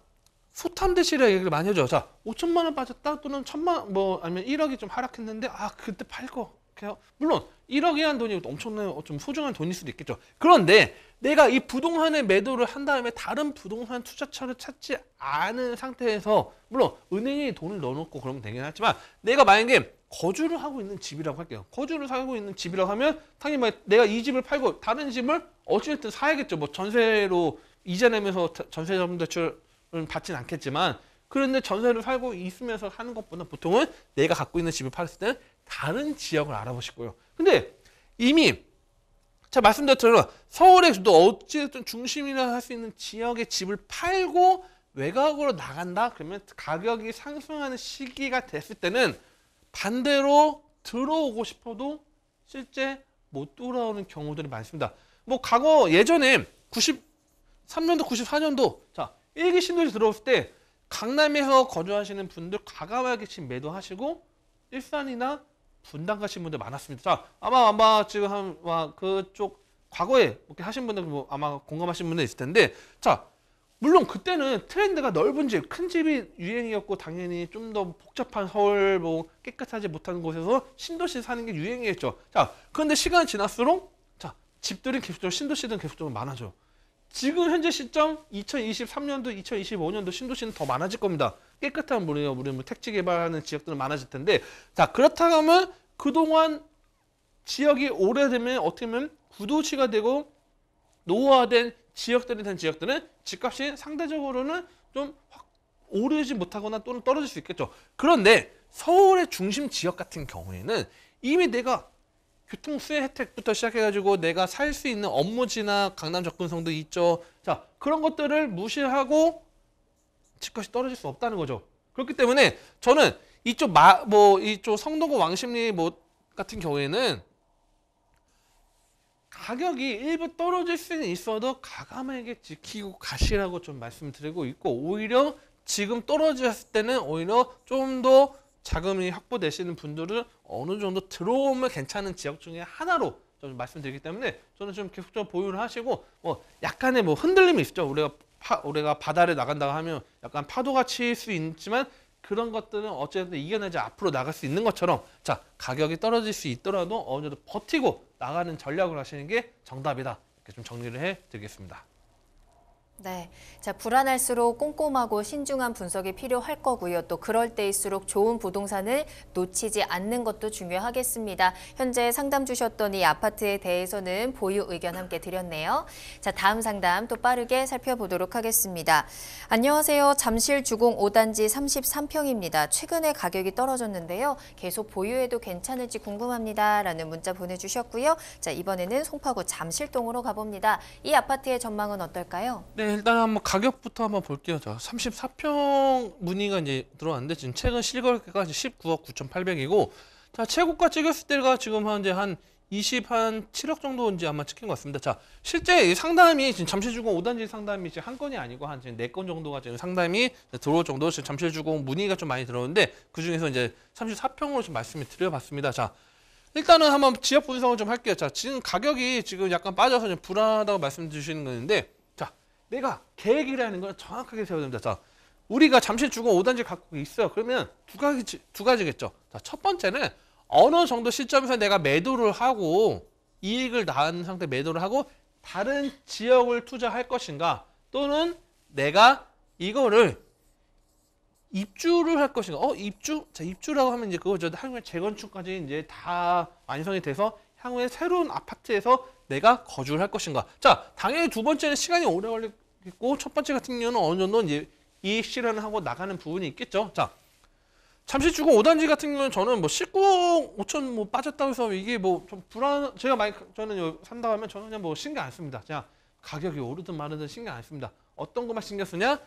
소탐 대실에 얘기를 많이 해줘 자 5천만 원 빠졌다 또는 천만 뭐 아니면 1억이 좀 하락했는데 아 그때 팔 거. 물론 1억이라 돈이 엄청난 어, 좀 소중한 돈일 수도 있겠죠. 그런데 내가 이부동산의 매도를 한 다음에 다른 부동산 투자처를 찾지 않은 상태에서 물론 은행에 돈을 넣어놓고 그러면 되긴 하지만 내가 만약에 거주를 하고 있는 집이라고 할게요. 거주를 살고 있는 집이라고 하면 당연히 내가 이 집을 팔고 다른 집을 어찌됐든 사야겠죠. 뭐 전세로 이자 내면서 전세 전담대출은 받진 않겠지만 그런데 전세를 살고 있으면서 하는 것보다 보통은 내가 갖고 있는 집을 팔았을 때는 다른 지역을 알아보시고요 근데 이미 자 말씀드렸처럼 서울에서도 어찌됐든 중심이라 할 수 있는 지역의 집을 팔고 외곽으로 나간다 그러면 가격이 상승하는 시기가 됐을 때는 반대로 들어오고 싶어도 실제 못 돌아오는 경우들이 많습니다. 뭐 과거 예전에 93년도 94년도 자 일기 신도시 들어왔을 때 강남에서 거주하시는 분들 과가와 계신 매도하시고 일산이나 분당 가신 분들 많았습니다. 자, 아마 아마 지금 한막 아, 그쪽 과거에 이렇게 하신 분들 뭐 아마 공감하신 분들 있을 텐데 자 물론 그때는 트렌드가 넓은 집, 큰 집이 유행이었고 당연히 좀 더 복잡한 서울 뭐 깨끗하지 못한 곳에서 신도시 사는 게 유행이었죠. 자 그런데 시간이 지날수록 자집들이 계속적으로 신도시들은 계속적으로 많아져요. 지금 현재 시점 2023년도, 2025년도 신도시는 더 많아질 겁니다. 깨끗한 물이요. 우리 뭐 택지 개발하는 지역들은 많아질 텐데 자 그렇다면 그동안 지역이 오래되면 어떻게 보면 구도시가 되고 노화된 지역들이 된 지역들은 집값이 상대적으로는 좀 확 오르지 못하거나 또는 떨어질 수 있겠죠. 그런데 서울의 중심 지역 같은 경우에는 이미 내가 교통수혜 혜택부터 시작해가지고 내가 살 수 있는 업무지나 강남 접근성도 있죠. 자 그런 것들을 무시하고 집값이 떨어질 수 없다는 거죠. 그렇기 때문에 저는 이쪽 마뭐 이쪽 성동구 왕십리 뭐 같은 경우에는 가격이 일부 떨어질 수는 있어도 가감하게 지키고 가시라고 좀 말씀드리고 있고 오히려 지금 떨어졌을 때는 오히려 좀더 자금이 확보되시는 분들은 어느 정도 들어오면 괜찮은 지역 중에 하나로 좀 말씀드리기 때문에 저는 좀 계속적으로 보유를 하시고 뭐 약간의 뭐 흔들림이 있죠. 우리가 파, 우리가 바다를 나간다고 하면 약간 파도가 칠 수 있지만 그런 것들은 어쨌든 이겨내지 앞으로 나갈 수 있는 것처럼 자 가격이 떨어질 수 있더라도 어느 정도 버티고 나가는 전략을 하시는 게 정답이다. 이렇게 좀 정리를 해드리겠습니다. 네. 자, 불안할수록 꼼꼼하고 신중한 분석이 필요할 거고요. 또 그럴 때일수록 좋은 부동산을 놓치지 않는 것도 중요하겠습니다. 현재 상담 주셨던 이 아파트에 대해서는 보유 의견 함께 드렸네요. 자, 다음 상담 또 빠르게 살펴보도록 하겠습니다. 안녕하세요. 잠실 주공 5단지 33평입니다. 최근에 가격이 떨어졌는데요. 계속 보유해도 괜찮을지 궁금합니다. 라는 문자 보내주셨고요. 자, 이번에는 송파구 잠실동으로 가봅니다. 이 아파트의 전망은 어떨까요? 네. 일단 한번 가격부터 한번 볼게요. 자, 34평 문의가 이제 들어왔는데 지금 최근 실거래가 19억 9,800이고 자, 최고가 찍었을 때가 지금 현재 한 20, 한 7억 정도 인지 아마 찍힌 것 같습니다. 자, 실제 상담이 지금 잠실주공 5단지 상담이 지금 한 건이 아니고 한 지금 4건 정도가 지금 상담이 들어올 정도로 지금 잠실주공 문의가 좀 많이 들어오는데 그 중에서 이제 34평으로 좀 말씀을 드려봤습니다. 자, 일단은 한번 지역 분석을 좀 할게요. 자, 지금 가격이 지금 약간 빠져서 좀 불안하다고 말씀 주시는 건데 내가 계획이라는 걸 정확하게 세워야 됩니다. 자, 우리가 잠시 주공 5단지 갖고 있어. 그러면 두 가지 두 가지겠죠. 자, 첫 번째는 어느 정도 시점에서 내가 매도를 하고 이익을 낳은 상태 매도를 하고 다른 지역을 투자할 것인가 또는 내가 이거를 입주를 할 것인가? 어, 입주? 자, 입주라고 하면 이제 그거 죠 향후에 재건축까지 이제 다 완성이 돼서 향후에 새로운 아파트에서 내가 거주를 할 것인가? 자, 당연히 두 번째는 시간이 오래 걸릴 있고 첫 번째 같은 경우는 어느 정도 이제 이익 실현하고 나가는 부분이 있겠죠. 자, 잠시 주고 5단지 같은 경우는 저는 뭐 19억 5천 뭐 빠졌다고 해서 이게 뭐 좀 불안, 제가 많이 저는 산다 고 하면 저는 그냥 뭐 신경 안 씁니다. 자, 가격이 오르든 마르든 신경 안 씁니다. 어떤 것만 신경 쓰냐?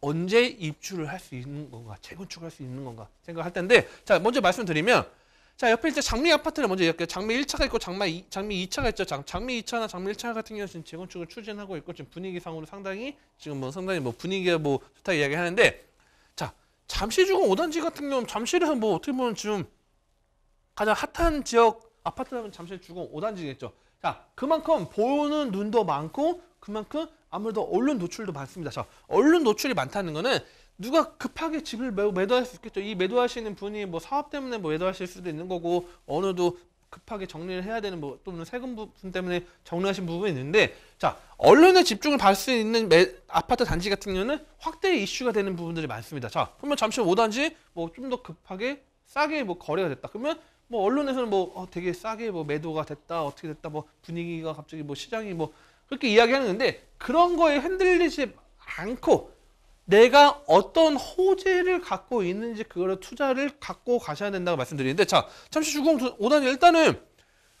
언제 입주를 할 수 있는 건가? 재건축할 수 있는 건가? 생각할 텐데, 자, 먼저 말씀드리면 자, 옆에 이제 장미 아파트를 먼저 이렇게 장미 1차가 있고 장미, 2, 장미 2차가 있죠. 장, 장미 2차나 장미 1차 같은 경우는 지금 재건축을 추진하고 있고 지금 분위기상으로 상당히 지금 뭐 상당히 뭐 분위기가 뭐 좋다 이야기하는데 자, 잠실주공 5단지 같은 경우는 잠실은 뭐 어떻게 보면 지금 가장 핫한 지역 아파트라면 잠실 주공 5단지겠죠. 자, 그만큼 보는 눈도 많고 그만큼 아무래도 언론 노출도 많습니다. 자, 언론 노출이 많다는 거는 누가 급하게 집을 매도할 수 있겠죠. 이 매도하시는 분이 뭐 사업 때문에 뭐 매도하실 수도 있는 거고 어느도 급하게 정리를 해야 되는 뭐 또는 세금 부분 때문에 정리하신 부분이 있는데 자 언론에 집중을 받을 수 있는 매, 아파트 단지 같은 경우는 확대 이슈가 되는 부분들이 많습니다. 자 그러면 잠시 후 5단지 뭐 좀 더 급하게 싸게 뭐 거래가 됐다. 그러면 뭐 언론에서는 뭐 어, 되게 싸게 뭐 매도가 됐다 어떻게 됐다 뭐 분위기가 갑자기 뭐 시장이 뭐 그렇게 이야기하는데 그런 거에 흔들리지 않고 내가 어떤 호재를 갖고 있는지 그거를 투자를 갖고 가셔야 된다고 말씀드리는데 자 잠시 주공 5단 일단은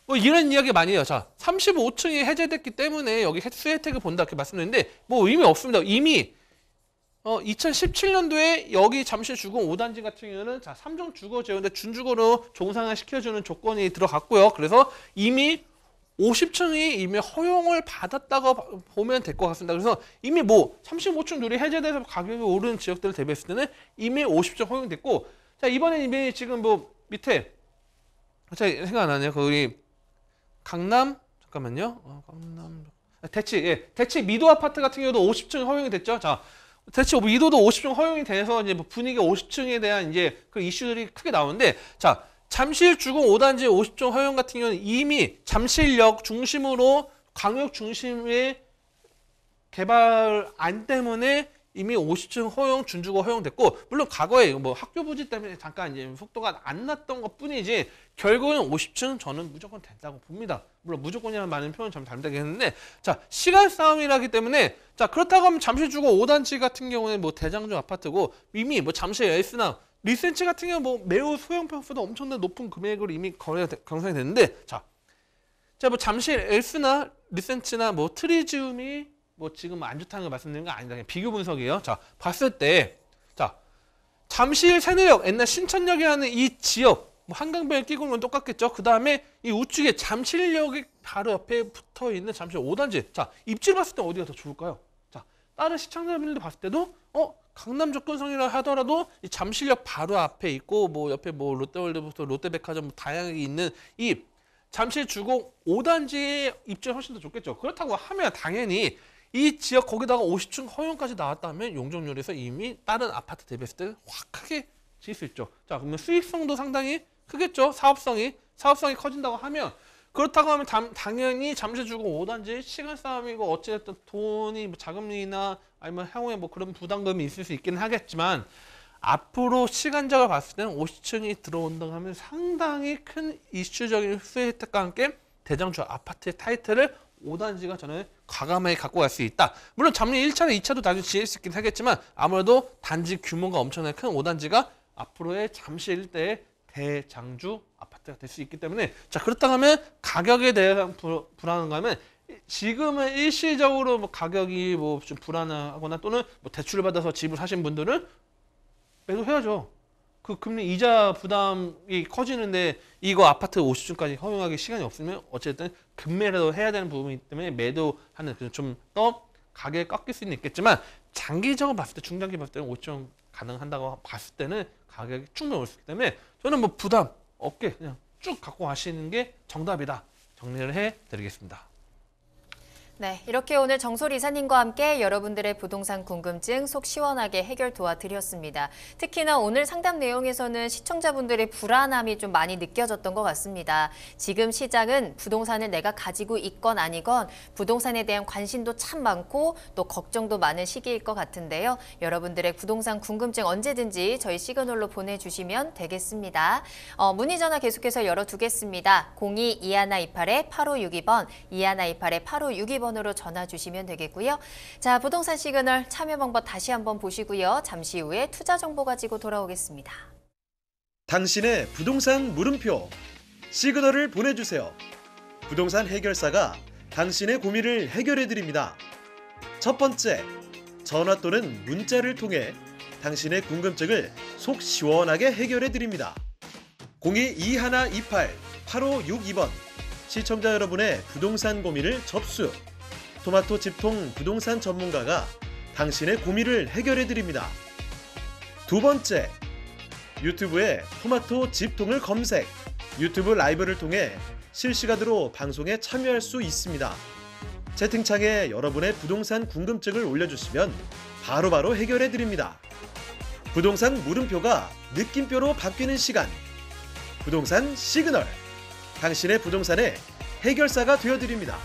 뭐 이런 이야기 많이 해요. 자 35층이 해제됐기 때문에 여기 수 혜택을 본다 이렇게 말씀드리는데 뭐 의미 없습니다. 이미 어, 2017년도에 여기 잠실 주공 5단지 같은 경우는 자 3종 주거 제외인데 준주거로 종상화 시켜주는 조건이 들어갔고요. 그래서 이미 50층이 이미 허용을 받았다고 보면 될 것 같습니다. 그래서 이미 뭐 35층 누리 해제돼서 가격이 오른 지역들을 대비했을 때는 이미 50층 허용됐고 자 이번에 이미 지금 뭐 밑에 자 생각 안 나네요. 거기 강남 잠깐만요. 어, 강남 대치 예 대치 미도 아파트 같은 경우도 50층 허용이 됐죠. 자 대체 미도도 50층 허용이 돼서 이제 뭐 분위기 50층에 대한 이제 그 이슈들이 크게 나오는데 자 잠실 주공 5단지 50종 허용 같은 경우는 이미 잠실역 중심으로 광역 중심의 개발 안 때문에 이미 50층 허용 준주거 허용됐고 물론 과거에 뭐 학교 부지 때문에 잠깐 이제 속도가 안 났던 것뿐이지 결국은 50층 저는 무조건 된다고 봅니다. 물론 무조건이라는 많은 표현 참 잘못되겠는데 자 시간 싸움이라기 때문에 자 그렇다고 하면 잠실 주거 5단지 같은 경우는 뭐 대장주 아파트고 이미 뭐 잠실 에이스나 리센치 같은 경우 뭐 매우 소형 평수도엄청난 높은 금액으로 이미 거래가 경성이 됐는데 자, 자 뭐 잠시 엘스나 리센치나 뭐 트리지움이 뭐 지금 안 좋다는 걸말씀드린는건 아니다. 그냥 비교 분석이에요. 자 봤을 때 자 잠실 새내역 옛날 신천역에 하는 이 지역 뭐 한강변에 끼고 있는 건 똑같겠죠. 그 다음에 이 우측에 잠실역이 바로 옆에 붙어 있는 잠실 5단지. 자 입지를 봤을 때 어디가 더 좋을까요? 자 다른 시청자분들도 봤을 때도 어 강남 조건성이라 하더라도 이 잠실역 바로 앞에 있고 뭐 옆에 뭐 롯데월드부터 롯데백화점 뭐 다양하게 있는 이 잠실 주공 5단지의 입지 훨씬 더 좋겠죠. 그렇다고 하면 당연히 이 지역 거기다가 50층 허용까지 나왔다면 용적률에서 이미 다른 아파트 대비했을 때 확 크게 질 수 있죠. 자 그러면 수익성도 상당히 크겠죠. 사업성이 사업성이 커진다고 하면 그렇다고 하면 당, 당연히 잠시 주고 오단지 시간 싸움이고 어찌됐든 돈이 뭐 자금이나 아니면 뭐 향후에 뭐 그런 부담금이 있을 수 있기는 하겠지만 앞으로 시간적을 봤을 때는 50층이 들어온다고 하면 상당히 큰 이슈적인 수혜 혜택과 함께 대장주 아파트의 타이틀을 5단지가 저는 과감하게 갖고 갈 수 있다. 물론 잡리 1차나 2차도 다들 지을 수 있긴 하겠지만 아무래도 단지 규모가 엄청나게 큰 5단지가 앞으로의 잠실 일대 대장주 아파트가 될 수 있기 때문에 자 그렇다 하면 가격에 대한 불, 불안감은 지금은 일시적으로 뭐 가격이 뭐 좀 불안하거나 또는 뭐 대출을 받아서 집을 사신 분들은 매도해야죠. 그 금리 이자 부담이 커지는데 이거 아파트 50층까지 허용하기 시간이 없으면 어쨌든 금매라도 해야 되는 부분이기 때문에 매도하는 좀 더 가격이 깎일 수는 있겠지만 장기적으로 봤을 때 중장기 봤을 때는 5층 가능한다고 봤을 때는 가격이 충분히 올 수 있기 때문에 저는 뭐 부담 없게 그냥 쭉 갖고 가시는 게 정답이다. 정리를 해 드리겠습니다. 네, 이렇게 오늘 정솔 이사님과 함께 여러분들의 부동산 궁금증 속 시원하게 해결 도와드렸습니다. 특히나 오늘 상담 내용에서는 시청자분들의 불안함이 좀 많이 느껴졌던 것 같습니다. 지금 시장은 부동산을 내가 가지고 있건 아니건 부동산에 대한 관심도 참 많고 또 걱정도 많은 시기일 것 같은데요. 여러분들의 부동산 궁금증 언제든지 저희 시그널로 보내주시면 되겠습니다. 어, 문의 전화 계속해서 열어두겠습니다. 02-2128-8562번, 2128-8562번 번호로 전화 주시면 되겠고요. 자, 부동산 시그널 참여 방법 다시 한번 보시고요. 잠시 후에 투자 정보 가지고 돌아오겠습니다. 당신의 부동산 물음표 시그널을 보내주세요. 부동산 해결사가 당신의 고민을 해결해드립니다. 첫 번째, 전화 또는 문자를 통해 당신의 궁금증을 속 시원하게 해결해드립니다. 022128 8562번 시청자 여러분의 부동산 고민을 접수 토마토 집통 부동산 전문가가 당신의 고민을 해결해드립니다. 두 번째, 유튜브에 토마토 집통을 검색, 유튜브 라이브를 통해 실시간으로 방송에 참여할 수 있습니다. 채팅창에 여러분의 부동산 궁금증을 올려주시면 바로바로 해결해드립니다. 부동산 물음표가 느낌표로 바뀌는 시간. 부동산 시그널. 당신의 부동산의 해결사가 되어드립니다.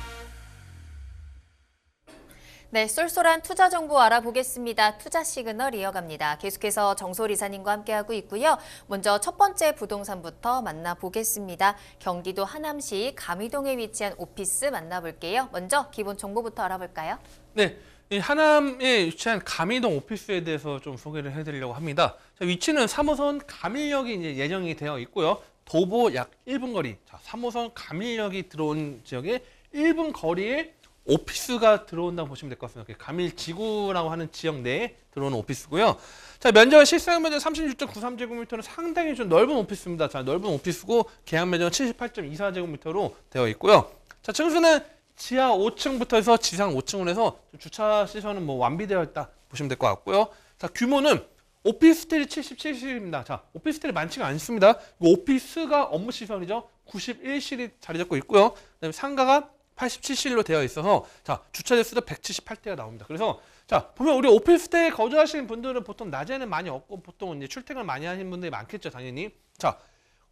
네, 쏠쏠한 투자 정보 알아보겠습니다. 투자 시그널 이어갑니다. 계속해서 정솔 이사님과 함께하고 있고요. 먼저 첫 번째 부동산부터 만나보겠습니다. 경기도 하남시 가미동에 위치한 오피스 만나볼게요. 먼저 기본 정보부터 알아볼까요? 네, 이 하남에 위치한 가미동 오피스에 대해서 좀 소개를 해드리려고 합니다. 자, 위치는 3호선 가밀역이 이제 예정이 되어 있고요. 도보 약 1분 거리, 자, 3호선 가밀역이 들어온 지역에 1분 거리에 오피스가 들어온다고 보시면 될 것 같습니다. 가밀지구라고 하는 지역 내에 들어오는 오피스고요. 자, 면적은 실상 면적 36.93제곱미터는 상당히 좀 넓은 오피스입니다. 자, 넓은 오피스고 계약 면적은 78.24제곱미터로 되어 있고요. 자, 층수는 지하 5층부터 해서 지상 5층으로 해서 주차 시설은 뭐 완비되어 있다 보시면 될 것 같고요. 자, 규모는 오피스텔이 77실입니다. 자, 오피스텔이 많지가 않습니다. 오피스가 업무 시설이죠. 91실이 자리 잡고 있고요. 그다음에 상가가 87실로 되어 있어서 자 주차 대수도 178대가 나옵니다. 그래서 자 보면 우리 오피스텔 거주하시는 분들은 보통 낮에는 많이 없고 보통 이제 출퇴근 많이 하시는 분들이 많겠죠 당연히. 자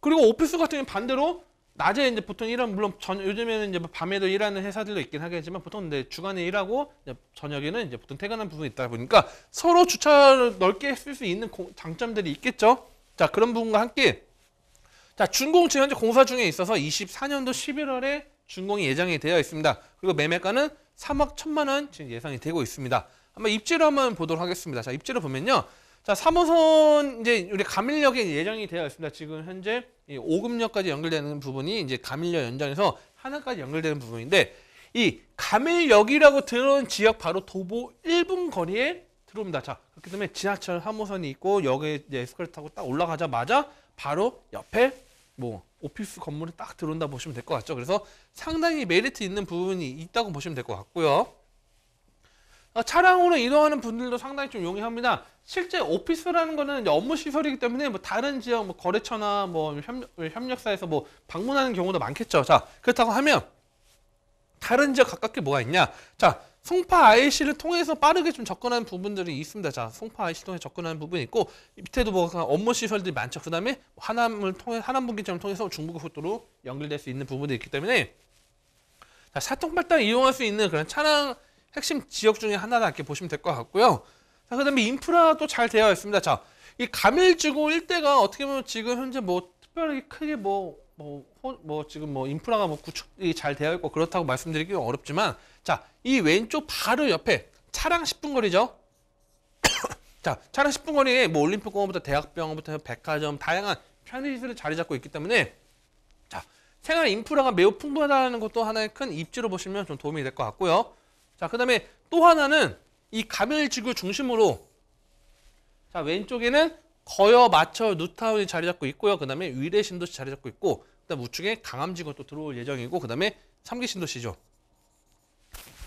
그리고 오피스 같은 경우 반대로 낮에 이제 보통 일하 물론 전 요즘에는 이제 뭐 밤에도 일하는 회사들도 있긴 하겠지만 보통 이제 주간에 일하고 이제 저녁에는 이제 보통 퇴근한 부분이 있다 보니까 서로 주차를 넓게 쓸 수 있는 고, 장점들이 있겠죠. 자 그런 부분과 함께 자 준공지 현재 공사 중에 있어서 24년도 11월에 준공이 예정이 되어 있습니다. 그리고 매매가는 3억 1천만 원 지금 예상이 되고 있습니다. 한번 입지로 한번 보도록 하겠습니다. 자, 입지로 보면요. 자, 3호선 이제 우리 가밀역에 예정이 되어 있습니다. 지금 현재 5급역까지 연결되는 부분이 이제 가밀역 연장에서 하나까지 연결되는 부분인데 이 가밀역이라고 들어온 지역 바로 도보 1분 거리에 들어옵니다. 자, 그렇기 때문에 지하철 3호선이 있고 역에 에스컬레이터 타고 딱 올라가자마자 바로 옆에 뭐 오피스 건물에 딱 들어온다 보시면 될 것 같죠. 그래서 상당히 메리트 있는 부분이 있다고 보시면 될 것 같고요. 아, 차량으로 이동하는 분들도 상당히 좀 용이합니다. 실제 오피스라는 거는 업무 시설이기 때문에 뭐 다른 지역 뭐 거래처나 뭐 협력, 사에서뭐 방문하는 경우도 많겠죠. 자, 그렇다고 하면 다른 지역 가깝게 뭐가 있냐? 자, 송파 IC를 통해서 빠르게 좀 접근하는 부분들이 있습니다. 자, 송파 IC 통해 접근하는 부분이 있고 밑에도 뭐 업무 시설들이 많죠. 그다음에 하남을 통해 하남 분기점을 통해서 중부고속도로 연결될 수 있는 부분들이 있기 때문에 자, 사통팔당 이용할 수 있는 그런 차량 핵심 지역 중에 하나다 이렇게 보시면 될 것 같고요. 자, 그다음에 인프라도 잘 되어 있습니다. 자, 이 가밀지구 일대가 어떻게 보면 지금 현재 뭐 특별히 크게 뭐 뭐, 뭐 지금 뭐 인프라가 뭐 구축이 잘 되어 있고 그렇다고 말씀드리기 어렵지만 자이 왼쪽 바로 옆에 차량 10분 거리죠. 자 차량 10분 거리에 뭐 올림픽공원부터 대학병원부터 백화점 다양한 편의시설이 자리 잡고 있기 때문에 자 생활 인프라가 매우 풍부하다는 것도 하나의 큰 입지로 보시면 좀 도움이 될 것 같고요. 자그 다음에 또 하나는 이 가면일지구 중심으로 자 왼쪽에는 거여 마철 누타운이 자리 잡고 있고요. 그 다음에 위례 신도시 자리 잡고 있고 그다음 우측에 강암지구가 또 들어올 예정이고 그다음에 삼기 신도시죠.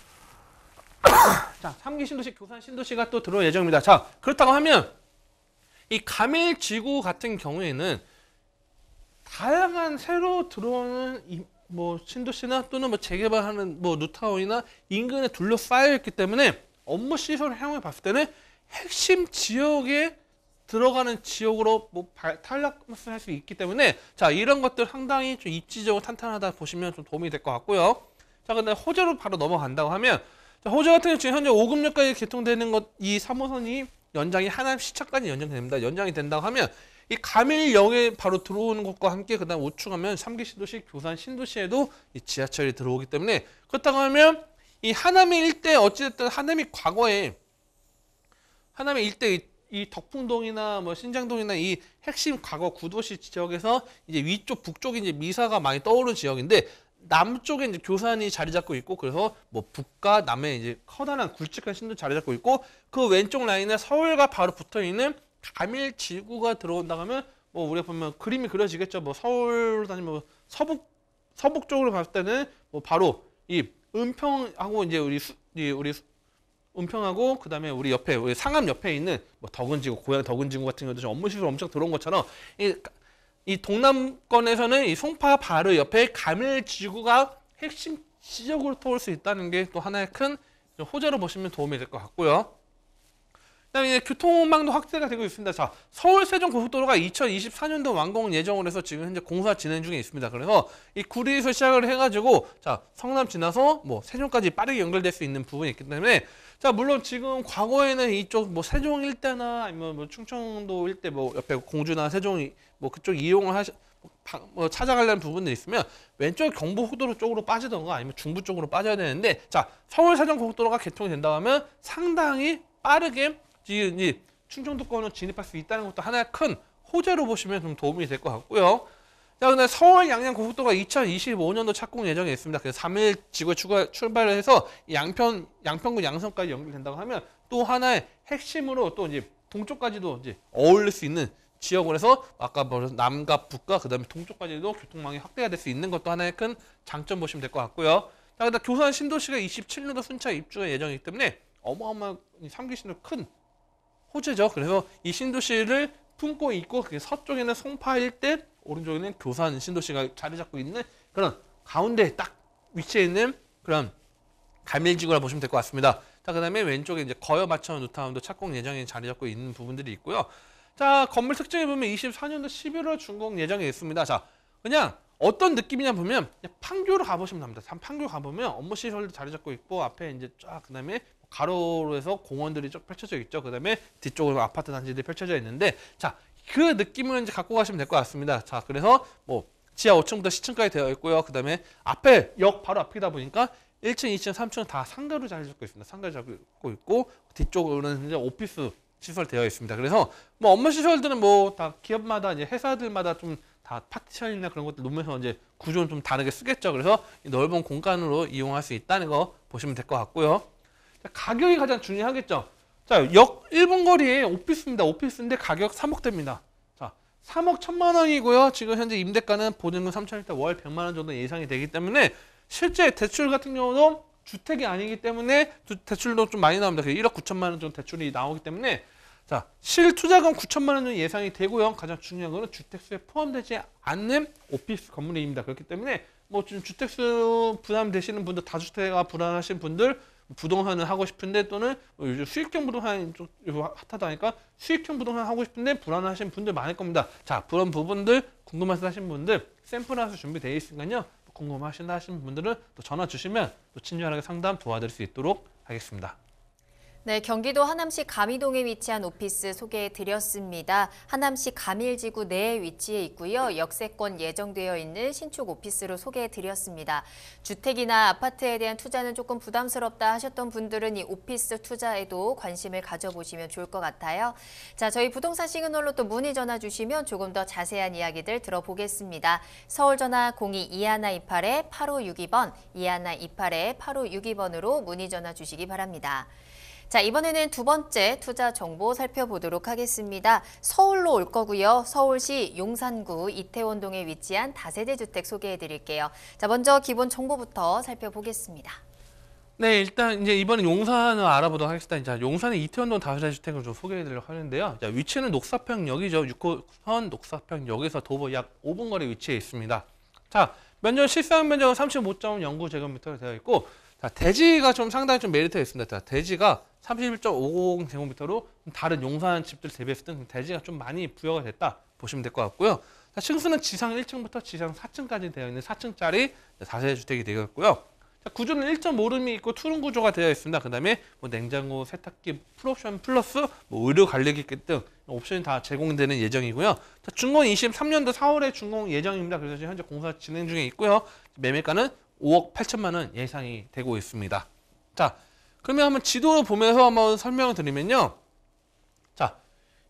자, 삼기 신도시, 교산 신도시가 또 들어올 예정입니다. 자, 그렇다고 하면 이 가밀 지구 같은 경우에는 다양한 새로 들어오는 이, 뭐 신도시나 또는 뭐 재개발하는 뭐뉴타운이나 인근에 둘러싸여 있기 때문에 업무 시설을 향해 봤을 때는 핵심 지역에 들어가는 지역으로 뭐 탈락할 수 있기 때문에 자 이런 것들 상당히 좀 입지적으로 탄탄하다 보시면 좀 도움이 될 것 같고요. 자 근데 호재로 바로 넘어간다고 하면 자, 호재 같은 경우 지금 현재 5급역까지 개통되는 것 이 3호선이 연장이 하남 시차까지 연장됩니다. 연장이 된다고 하면 이 가밀역에 바로 들어오는 것과 함께 그다음 우측하면 삼기 신도시, 교산 신도시에도 이 지하철이 들어오기 때문에 그렇다고 하면 이 하남의 일대 어찌됐든 하남이 과거에 하남의 일대 이 덕풍동이나 뭐 신장동이나 이 핵심 과거 구도시 지역에서 이제 위쪽 북쪽이 이제 미사가 많이 떠오른 지역인데 남쪽에 이제 교산이 자리 잡고 있고 그래서 뭐 북과 남에 이제 커다란 굵직한 신도 자리 잡고 있고 그 왼쪽 라인에 서울과 바로 붙어 있는 가밀 지구가 들어온다 하면 뭐 우리가 보면 그림이 그려지겠죠. 뭐 서울 로 다니면 뭐 서북 서북 쪽으로 봤을 때는 뭐 바로 이 은평하고 이제 우리 수, 우리 은평하고 그다음에 우리 옆에 우리 상암 옆에 있는 뭐 덕은지구 고양 덕은지구 같은 경우도 업무실로 엄청 들어온 것처럼 이, 이 동남권에서는 이 송파 바로 옆에 가밀지구가 핵심 지역으로 떠올 수 있다는 게 또 하나의 큰 호재로 보시면 도움이 될 것 같고요. 그다음에 교통망도 확대가 되고 있습니다. 자, 서울 세종 고속도로가 2024년도 완공 예정으로 해서 지금 현재 공사 진행 중에 있습니다. 그래서 이 구리에서 시작을 해가지고 자 성남 지나서 뭐 세종까지 빠르게 연결될 수 있는 부분이 있기 때문에 자 물론 지금 과거에는 이쪽 뭐 세종 일대나 아니면 뭐 충청도 일대 뭐 옆에 공주나 세종이 뭐 그쪽 이용을 하시 뭐 찾아가려는 부분들이 있으면 왼쪽 경부고속도로 쪽으로 빠지던가 아니면 중부 쪽으로 빠져야 되는데 자 서울 세종 고속도로가 개통된다 이 하면 상당히 빠르게 이 충청도권으로 진입할 수 있다는 것도 하나의 큰 호재로 보시면 좀 도움이 될 것 같고요. 자, 근데 서울 양양 고속도로가 2025년도 착공 예정에 있습니다. 그래서 3일 지구에 출발을 해서 양평, 양평군 양성까지 연결된다고 하면 또 하나의 핵심으로 또 이제 동쪽까지도 이제 어울릴 수 있는 지역으로 해서 아까 말한 뭐 남과 북과 그다음에 동쪽까지도 교통망이 확대가 될 수 있는 것도 하나의 큰 장점 보시면 될 것 같고요. 자, 그다음 교산 신도시가 27년도 순차 입주가 예정이기 때문에 어마어마한 3기 신도 큰 호재죠. 그래서 이 신도시를 품고 있고 그 서쪽에는 송파 일대, 오른쪽에는 교산 신도시가 자리 잡고 있는 그런 가운데 딱 위치에 있는 그런 갈밀지구라 보시면 될 것 같습니다. 자, 그 다음에 왼쪽에 이제 거여 마천 루타운도 착공 예정에 자리 잡고 있는 부분들이 있고요. 자, 건물 특징을 보면 24년도 11월 준공 예정에 있습니다. 자, 그냥 어떤 느낌이냐 보면 판교로 가보시면 됩니다. 판교 가보면 업무 시설도 자리 잡고 있고 앞에 이제 쫙 그다음에 가로로 해서 공원들이 쭉 펼쳐져 있죠. 그 다음에 뒤쪽으로 아파트 단지들이 펼쳐져 있는데 자, 그 느낌을 이제 갖고 가시면 될 것 같습니다. 자, 그래서 뭐 지하 5층부터 10층까지 되어 있고요. 그 다음에 앞에 역 바로 앞이다 보니까 1층, 2층, 3층은 다 상가로 잘 잡고 있습니다. 상가로 잡고 있고 뒤쪽으로는 이제 오피스 시설되어 있습니다. 그래서 뭐 업무 시설들은 뭐 다 기업마다 이제 회사들마다 좀 다 파티션이나 그런 것들 놓으면서 이제 구조는 좀 다르게 쓰겠죠. 그래서 넓은 공간으로 이용할 수 있다는 거 보시면 될 것 같고요. 가격이 가장 중요하겠죠. 자, 역 1분 거리에 오피스입니다. 오피스인데 가격 3억 됩니다 자, 3억 1천만 원이고요. 지금 현재 임대가는 보증금 3천 일단 월 100만 원 정도 예상이 되기 때문에 실제 대출 같은 경우도 주택이 아니기 때문에 대출도 좀 많이 나옵니다. 1억 9천만 원 정도 대출이 나오기 때문에 자, 실투자금 9천만 원 정도 예상이 되고요. 가장 중요한 거는 주택수에 포함되지 않는 오피스 건물입니다. 그렇기 때문에 뭐 지금 주택수 부담되시는 분들, 다주택가 불안하신 분들 부동산을 하고 싶은데 또는 뭐 요즘 수익형 부동산이 좀 핫하다니까 수익형 부동산 하고 싶은데 불안하신 분들 많을 겁니다. 자, 그런 부분들 궁금해서 하신 분들 샘플화서 하 준비되어 있으니까요. 궁금하신다 하시는 분들은 또 전화 주시면 또 친절하게 상담 도와드릴 수 있도록 하겠습니다. 네, 경기도 하남시 가미동에 위치한 오피스 소개해 드렸습니다. 하남시 가밀지구 내에 위치해 있고요. 역세권 예정되어 있는 신축 오피스로 소개해 드렸습니다. 주택이나 아파트에 대한 투자는 조금 부담스럽다 하셨던 분들은 이 오피스 투자에도 관심을 가져보시면 좋을 것 같아요. 자, 저희 부동산 시그널로 또 문의 전화 주시면 조금 더 자세한 이야기들 들어보겠습니다. 서울 전화 02-2128-8562번, 2128-8562번으로 문의 전화 주시기 바랍니다. 자, 이번에는 두 번째 투자 정보 살펴보도록 하겠습니다. 서울로 올 거고요. 서울시 용산구 이태원동에 위치한 다세대 주택 소개해 드릴게요. 자, 먼저 기본 정보부터 살펴보겠습니다. 네, 일단 이제 이번에 용산을 알아보도록 하겠습니다. 이 용산의 이태원동 다세대 주택을 좀 소개해 드리려고 하는데요. 자, 위치는 녹사평역이죠. 6호선 녹사평역에서 도보 약 5분 거리 위치에 있습니다. 자, 면적 실상 면적은 35.09제곱미터로 되어 있고 자, 대지가 좀 상당히 좀 메리트가 있습니다. 자, 대지가 31.50 제곱미터로 다른 용산 집들 대비했을 때 대지가 좀 많이 부여가 됐다 보시면 될 것 같고요. 자, 층수는 지상 1층부터 지상 4층까지 되어 있는 4층짜리 4세 주택이 되겠고요. 자, 구조는 1.5룸이 있고 투룸 구조가 되어 있습니다. 그 다음에 뭐 냉장고, 세탁기, 풀옵션 플러스 뭐 의료 관리기기 등 옵션이 다 제공되는 예정이고요. 자, 준공 23년도 4월에 준공 예정입니다. 그래서 현재 공사 진행 중에 있고요. 매매가는 5억 8천만 원 예상이 되고 있습니다. 자, 그러면 한번 지도를 보면서 한번 설명을 드리면요. 자,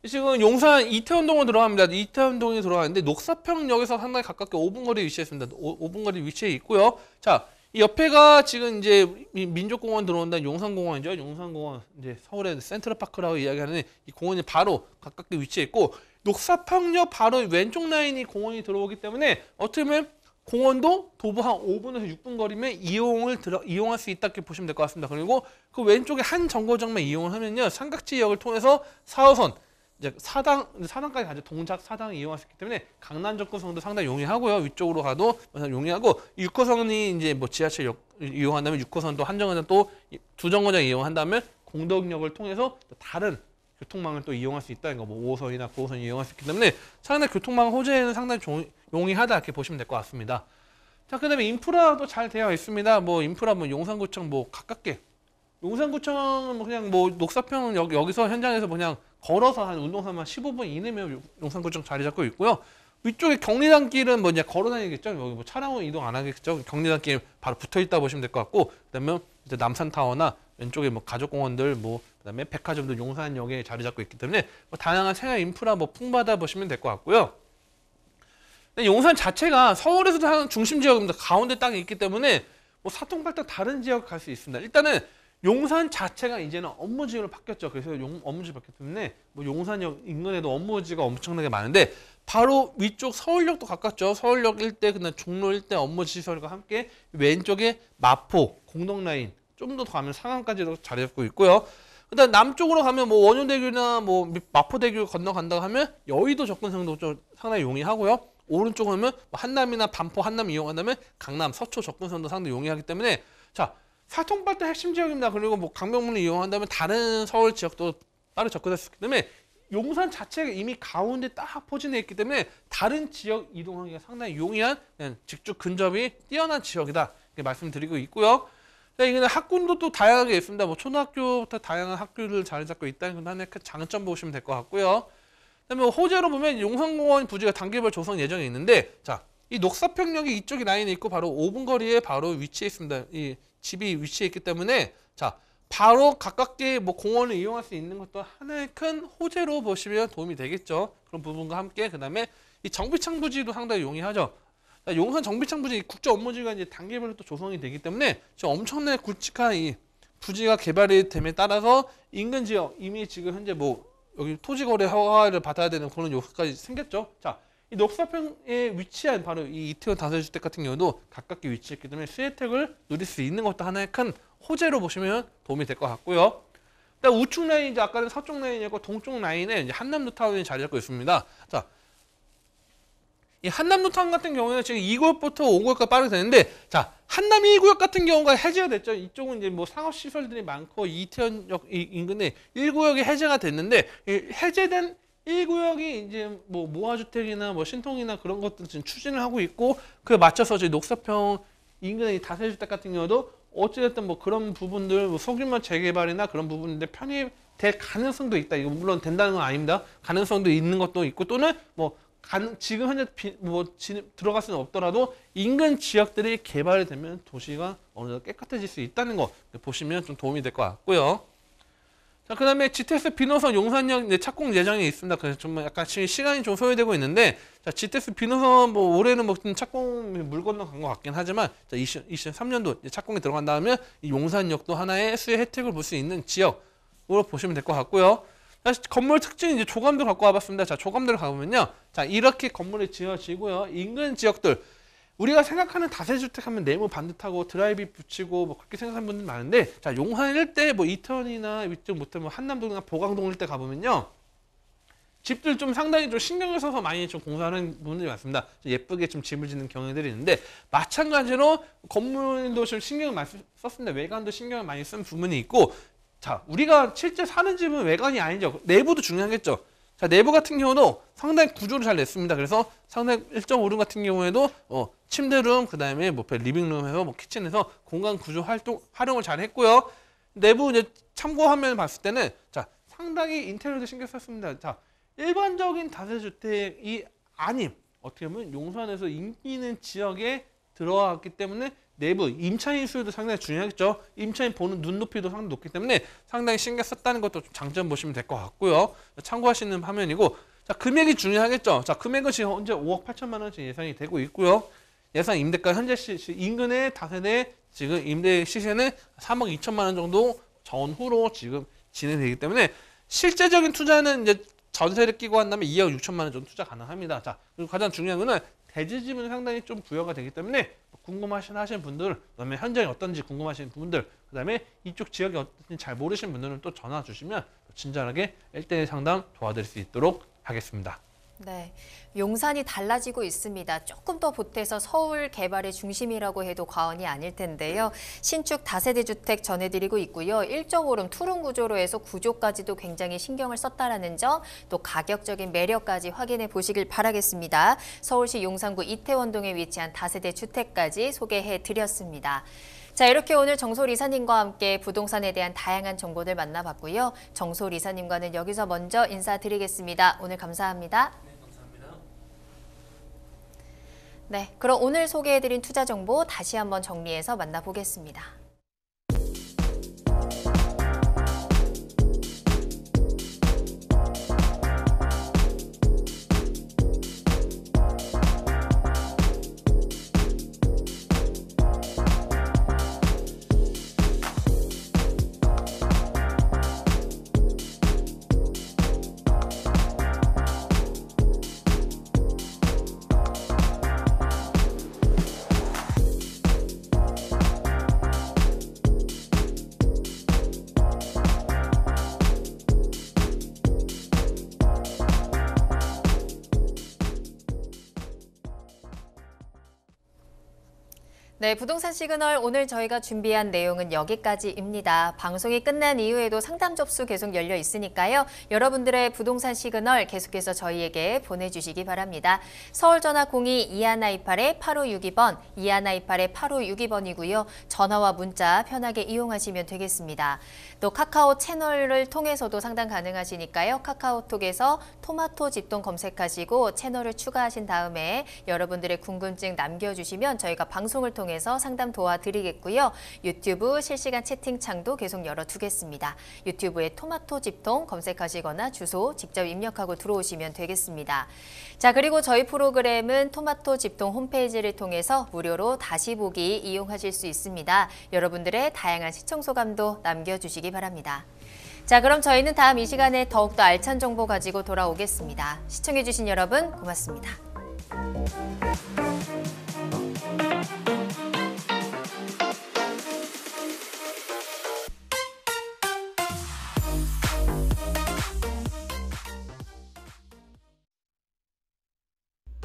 지금 용산 이태원동으로 들어갑니다. 이태원동이 들어가는데 녹사평역에서 상당히 가깝게 5분 거리 위치해 있습니다. 5, 분 거리 위치에 있고요. 자, 이 옆에가 지금 이제 민족공원 들어온다 용산공원이죠. 용산공원 이제 서울의 센트럴파크라고 이야기하는 이 공원이 바로 가깝게 위치해 있고 녹사평역 바로 왼쪽 라인이 공원이 들어오기 때문에 어떻게 보면 공원도 도보 한 5분에서 6분 거리면 이용을 들어, 이용할 수 있다 이렇게 보시면 될 것 같습니다. 그리고 그 왼쪽에 한 정거장만 이용을 하면요. 삼각지역을 통해서 4호선 이제 사당 사당까지 가죠. 동작 사당 이용할 수 있기 때문에 강남 접근성도 상당히 용이하고요. 위쪽으로 가도 용이하고 6호선이 이제 뭐 지하철 역 이용한다면 6호선도 한 정거장 또 두 정거장 이용한다면 공덕역을 통해서 다른 교통망을 또 이용할 수 있다는 거, 뭐 5호선이나 9호선 이용할 수 있기 때문에 차량의 교통망 호재에는 상당히 용이하다 이렇게 보시면 될 것 같습니다. 자, 그 다음에 인프라도 잘 되어 있습니다. 뭐 인프라 뭐 용산구청 뭐 가깝게 용산구청 은 뭐 그냥 뭐 녹사평 여기, 여기서 현장에서 그냥 걸어서 한운동삼만 15분 이내면 용산구청 자리 잡고 있고요. 위쪽에 경리단 길은 뭐 이제 걸어 다니겠죠. 여기 뭐 차량은 이동 안 하겠죠. 경리단 길 바로 붙어 있다 보시면 될 것 같고, 그다음에 이제 남산타워나 왼쪽에 뭐 가족공원들 뭐 그다음에 백화점도 용산역에 자리 잡고 있기 때문에 뭐 다양한 생활 인프라 뭐 풍부하다 보시면 될 것 같고요. 용산 자체가 서울에서도 한 중심 지역입니다. 가운데 땅이 있기 때문에 뭐사통팔달 다른 지역 갈 수 있습니다. 일단은 용산 자체가 이제는 업무지로 역으 바뀌었죠. 그래서 용, 업무지 역 바뀌기 었 때문에 뭐 용산역 인근에도 업무지가 엄청나게 많은데 바로 위쪽 서울역도 가깝죠. 서울역 일대, 그다음 종로 일대 업무시설과 함께 왼쪽에 마포 공동라인 좀 더 가면 상암까지도 자리 잡고 있고요. 그다음 남쪽으로 가면 뭐 원효대교나 뭐 마포대교 건너간다 고 하면 여의도 접근성도 좀 상당히 용이하고요. 오른쪽 으로면 하 뭐 한남이나 반포, 한남 이용한다면 강남, 서초 접근성도 상당히 용이하기 때문에 자 사통발달 핵심 지역입니다. 그리고 뭐 강명문을 이용한다면 다른 서울 지역도 따로 접근할 수 있기 때문에 용산 자체가 이미 가운데 딱 포진해 있기 때문에 다른 지역 이동하기가 상당히 용이한 직주 근접이 뛰어난 지역이다. 이렇게 말씀드리고 있고요. 그러니까 이거는 학군도 또 다양하게 있습니다. 뭐 초등학교부터 다양한 학교를 자리 잡고 있다는 건 하나의 장점 보시면 될 것 같고요. 그다음에 뭐 호재로 보면 용산공원 부지가 단계별 조성 예정이 있는데 자, 이 녹사평역이 이쪽에 라인에 있고 바로 5분 거리에 바로 위치해 있습니다. 이 집이 위치해 있기 때문에 자, 바로 가깝게 뭐 공원을 이용할 수 있는 것도 하나의 큰 호재로 보시면 도움이 되겠죠. 그런 부분과 함께 그다음에 이 정비창 부지도 상당히 용이하죠. 용산 정비창 부지 국제 업무지가 이제 단계별로 또 조성이 되기 때문에 지금 엄청나게 굵직한 이 부지가 개발이 됨에 따라서 인근 지역 이미 지금 현재 뭐 여기 토지거래 허가를 받아야 되는 그런 요소까지 생겼죠. 자, 이 녹사평에 위치한 바로 이 이태원 다세주택 같은 경우도 가깝게 위치했기 때문에 수혜택을 누릴 수 있는 것도 하나의 큰 호재로 보시면 도움이 될 것 같고요. 우측 라인 이제 아까는 서쪽 라인이었고 동쪽 라인에 이제 한남루타운이 자리 잡고 있습니다. 자, 이 한남도탄 같은 경우에는 지금 2구역부터 5구역까지 빠르게 되는데 자 한남 1구역 같은 경우가 해제가 됐죠. 이쪽은 이제 뭐 상업 시설들이 많고 이태원역 인근에 1구역이 해제가 됐는데 해제된 1구역이 이제 뭐 모아주택이나 뭐 신통이나 그런 것들 지금 추진을 하고 있고 그에 맞춰서 저희 녹사평 인근의 다세주택 같은 경우도 어찌됐든 뭐 그런 부분들 뭐 소규모 재개발이나 그런 부분인데 편입될 가능성도 있다. 이거 물론 된다는 건 아닙니다. 가능성도 있는 것도 있고 또는 뭐 간, 지금 현재 뭐진 들어갈 수는 없더라도 인근 지역들이 개발이 되면 도시가 어느 정도 깨끗해질 수 있다는 거 보시면 좀 도움이 될 것 같고요. 자, 그 다음에 GTX 비노선 용산역 착공 예정이 있습니다. 그래서 좀 약간 지금 시간이 좀 소요되고 있는데, 자, GTX 비노선 뭐 올해는 뭐 착공 물 건너 간것 같긴 하지만, 자, 20, 23년도 착공이 들어간다면 이 용산역도 하나의 수혜 혜택을 볼 수 있는 지역으로 보시면 될 것 같고요. 건물 특징 이제 조감도 갖고 와봤습니다. 자, 조감도를 가보면요. 자, 이렇게 건물이 지어지고요. 인근 지역들 우리가 생각하는 다세주택 하면 네모 반듯하고 드라이브 붙이고 뭐 그렇게 생각하는 분들 많은데 자 용산 일대 뭐 이천이나 위쪽 못해 뭐 한남동이나 보강동 일대 가보면요 집들 좀 상당히 좀 신경을 써서 많이 좀 공사하는 분들이 많습니다 좀 예쁘게 좀 집을 짓는 경우들이 있는데 마찬가지로 건물도 좀 신경을 많이 썼습니다 외관도 신경을 많이 쓴 부분이 있고 자, 우리가 실제 사는 집은 외관이 아니죠. 내부도 중요하겠죠. 자, 내부 같은 경우도 상당히 구조를 잘 냈습니다. 그래서 상당히 1.5룸 같은 경우에도 어, 침대룸, 그 다음에 뭐 리빙룸에서 뭐 키친에서 공간 구조 활동, 활용을 잘 했고요. 내부 이제 참고 화면을 봤을 때는 자, 상당히 인테리어도 신경 썼습니다. 자, 일반적인 다세주택이 아님 어떻게 보면 용산에서 인기 있는 지역에 들어왔기 때문에 내부 임차인 수요도 상당히 중요하겠죠. 임차인 보는 눈높이도 상당히 높기 때문에 상당히 신경 썼다는 것도 좀 장점 보시면 될 것 같고요. 참고하시는 화면이고 자 금액이 중요하겠죠. 자 금액은 지금 현재 5억 8천만 원씩 예상이 되고 있고요. 예상 임대가 현재 시, 인근의 당세대 지금 임대 시세는 3억 2천만 원 정도 전후로 지금 진행되기 때문에 실제적인 투자는 이제 전세를 끼고 한다면 2억 6천만 원 정도 투자 가능합니다. 자, 그리고 가장 중요한 거는 대지짐은 상당히 좀 부여가 되기 때문에 궁금하신 하신 분들, 그다음에 현장이 어떤지 궁금하신 분들, 그다음에 이쪽 지역이 어떤지 잘 모르시는 분들은 또 전화 주시면 친절하게 1대1 상담 도와드릴 수 있도록 하겠습니다. 네, 용산이 달라지고 있습니다. 조금 더 보태서 서울 개발의 중심이라고 해도 과언이 아닐 텐데요. 신축 다세대 주택 전해드리고 있고요. 1.5룸 투룸 구조로 해서 구조까지도 굉장히 신경을 썼다라는 점, 또 가격적인 매력까지 확인해 보시길 바라겠습니다. 서울시 용산구 이태원동에 위치한 다세대 주택까지 소개해 드렸습니다. 자 이렇게 오늘 정솔 이사님과 함께 부동산에 대한 다양한 정보들 만나봤고요. 정솔 이사님과는 여기서 먼저 인사드리겠습니다. 오늘 감사합니다. 네, 그럼 오늘 소개해드린 투자 정보 다시 한번 정리해서 만나보겠습니다. 네, 부동산 시그널 오늘 저희가 준비한 내용은 여기까지입니다. 방송이 끝난 이후에도 상담 접수 계속 열려 있으니까요. 여러분들의 부동산 시그널 계속해서 저희에게 보내주시기 바랍니다. 서울 전화 02-2128-8562번, 2128-8562번이고요. 전화와 문자 편하게 이용하시면 되겠습니다. 또 카카오 채널을 통해서도 상담 가능하시니까요. 카카오톡에서 토마토 집동 검색하시고 채널을 추가하신 다음에 여러분들의 궁금증 남겨주시면 저희가 방송을 통해서 상담 도와드리겠고요. 유튜브 실시간 채팅창도 계속 열어두겠습니다. 유튜브에 토마토 집통 검색하시거나 주소 직접 입력하고 들어오시면 되겠습니다. 자, 그리고 저희 프로그램은 토마토 집통 홈페이지를 통해서 무료로 다시 보기 이용하실 수 있습니다. 여러분들의 다양한 시청 소감도 남겨주시기 바랍니다. 자, 그럼 저희는 다음 이 시간에 더욱더 알찬 정보 가지고 돌아오겠습니다. 시청해주신 여러분 고맙습니다.